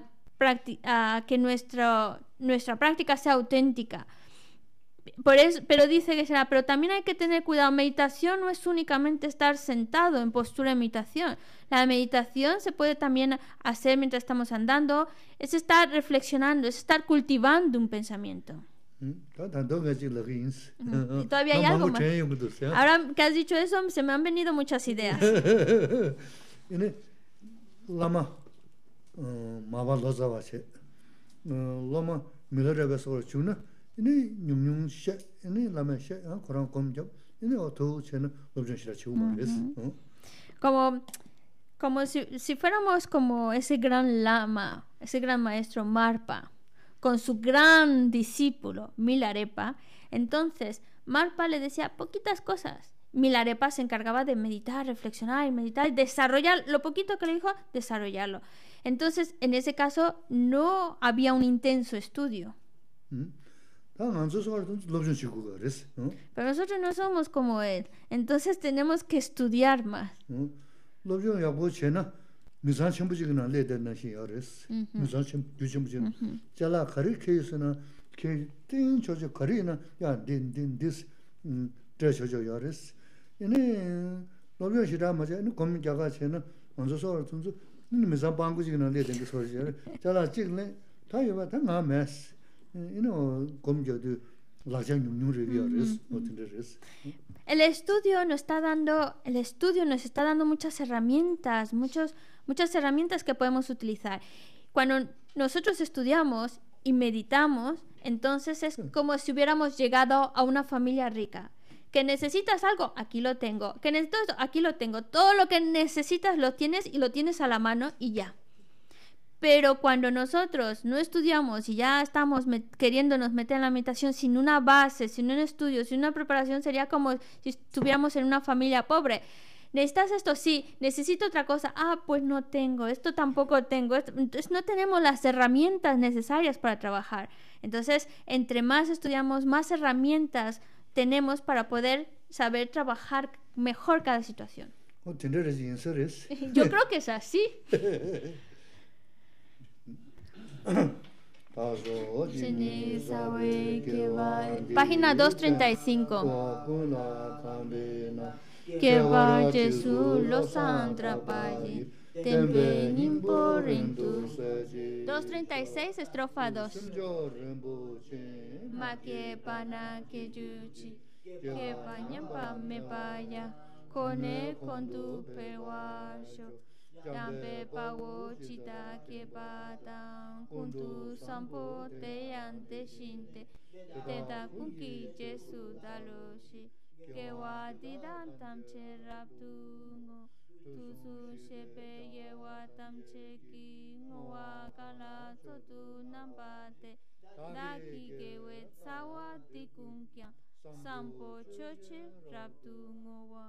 que nuestra nuestra práctica sea auténtica. pero dice que será, pero también hay que tener cuidado. Meditación no es únicamente estar sentado en postura de meditación. La meditación se puede también hacer mientras estamos andando, es estar reflexionando, es estar cultivando un pensamiento. Mm, y todavía hay algo más. Eh, Ahora que has dicho eso, se me han venido muchas ideas. Lama como como si si fuéramos como ese gran lama ese gran maestro Marpa con su gran discípulo Milarepa entonces Marpa le decía poquitas cosas Milarepa se encargaba de meditar, reflexionar y meditar, desarrollar lo poquito que le dijo, desarrollarlo. Entonces, en ese caso, no había un intenso estudio. Mm. Ah, Pero nosotros no somos como él, entonces tenemos que estudiar más. Mm. Pues, el estudio nos está dando, el estudio nos está dando muchas herramientas, muchas herramientas que podemos utilizar. Cuando nosotros estudiamos y meditamos, entonces es como si hubiéramos llegado a una familia rica. Que necesitas algo, aquí lo tengo. Que necesito aquí lo tengo. Todo lo que necesitas lo tienes y lo tienes a la mano y ya. Pero cuando nosotros no estudiamos y ya estamos queriéndonos meter en la meditación sin una base, sin un estudio, sin una preparación, sería como si estuviéramos en una familia pobre. ¿Necesitas esto? Sí. ¿Necesito otra cosa? Ah, pues no tengo. Esto tampoco tengo. Entonces no tenemos las herramientas necesarias para trabajar. Entonces, entre más estudiamos, más herramientas tenemos para poder saber trabajar mejor cada situación. Oh, Yo creo que es así. Página 235. Que va Jesús los tempe nimbo 236, estrofa 2. Ma que pana que yuchi, que pañan pa me paya, cone con tu peguayo. Tampe pa chita que patan, con tu sampo te ante shinte, te da kunki jesu taloshi. que wadidan tam cheraptungo. tu shepe ye watam che ki ngwa kala to tu nampate da ki ke we tsawa ti kumkya sampo choche raptu ngwa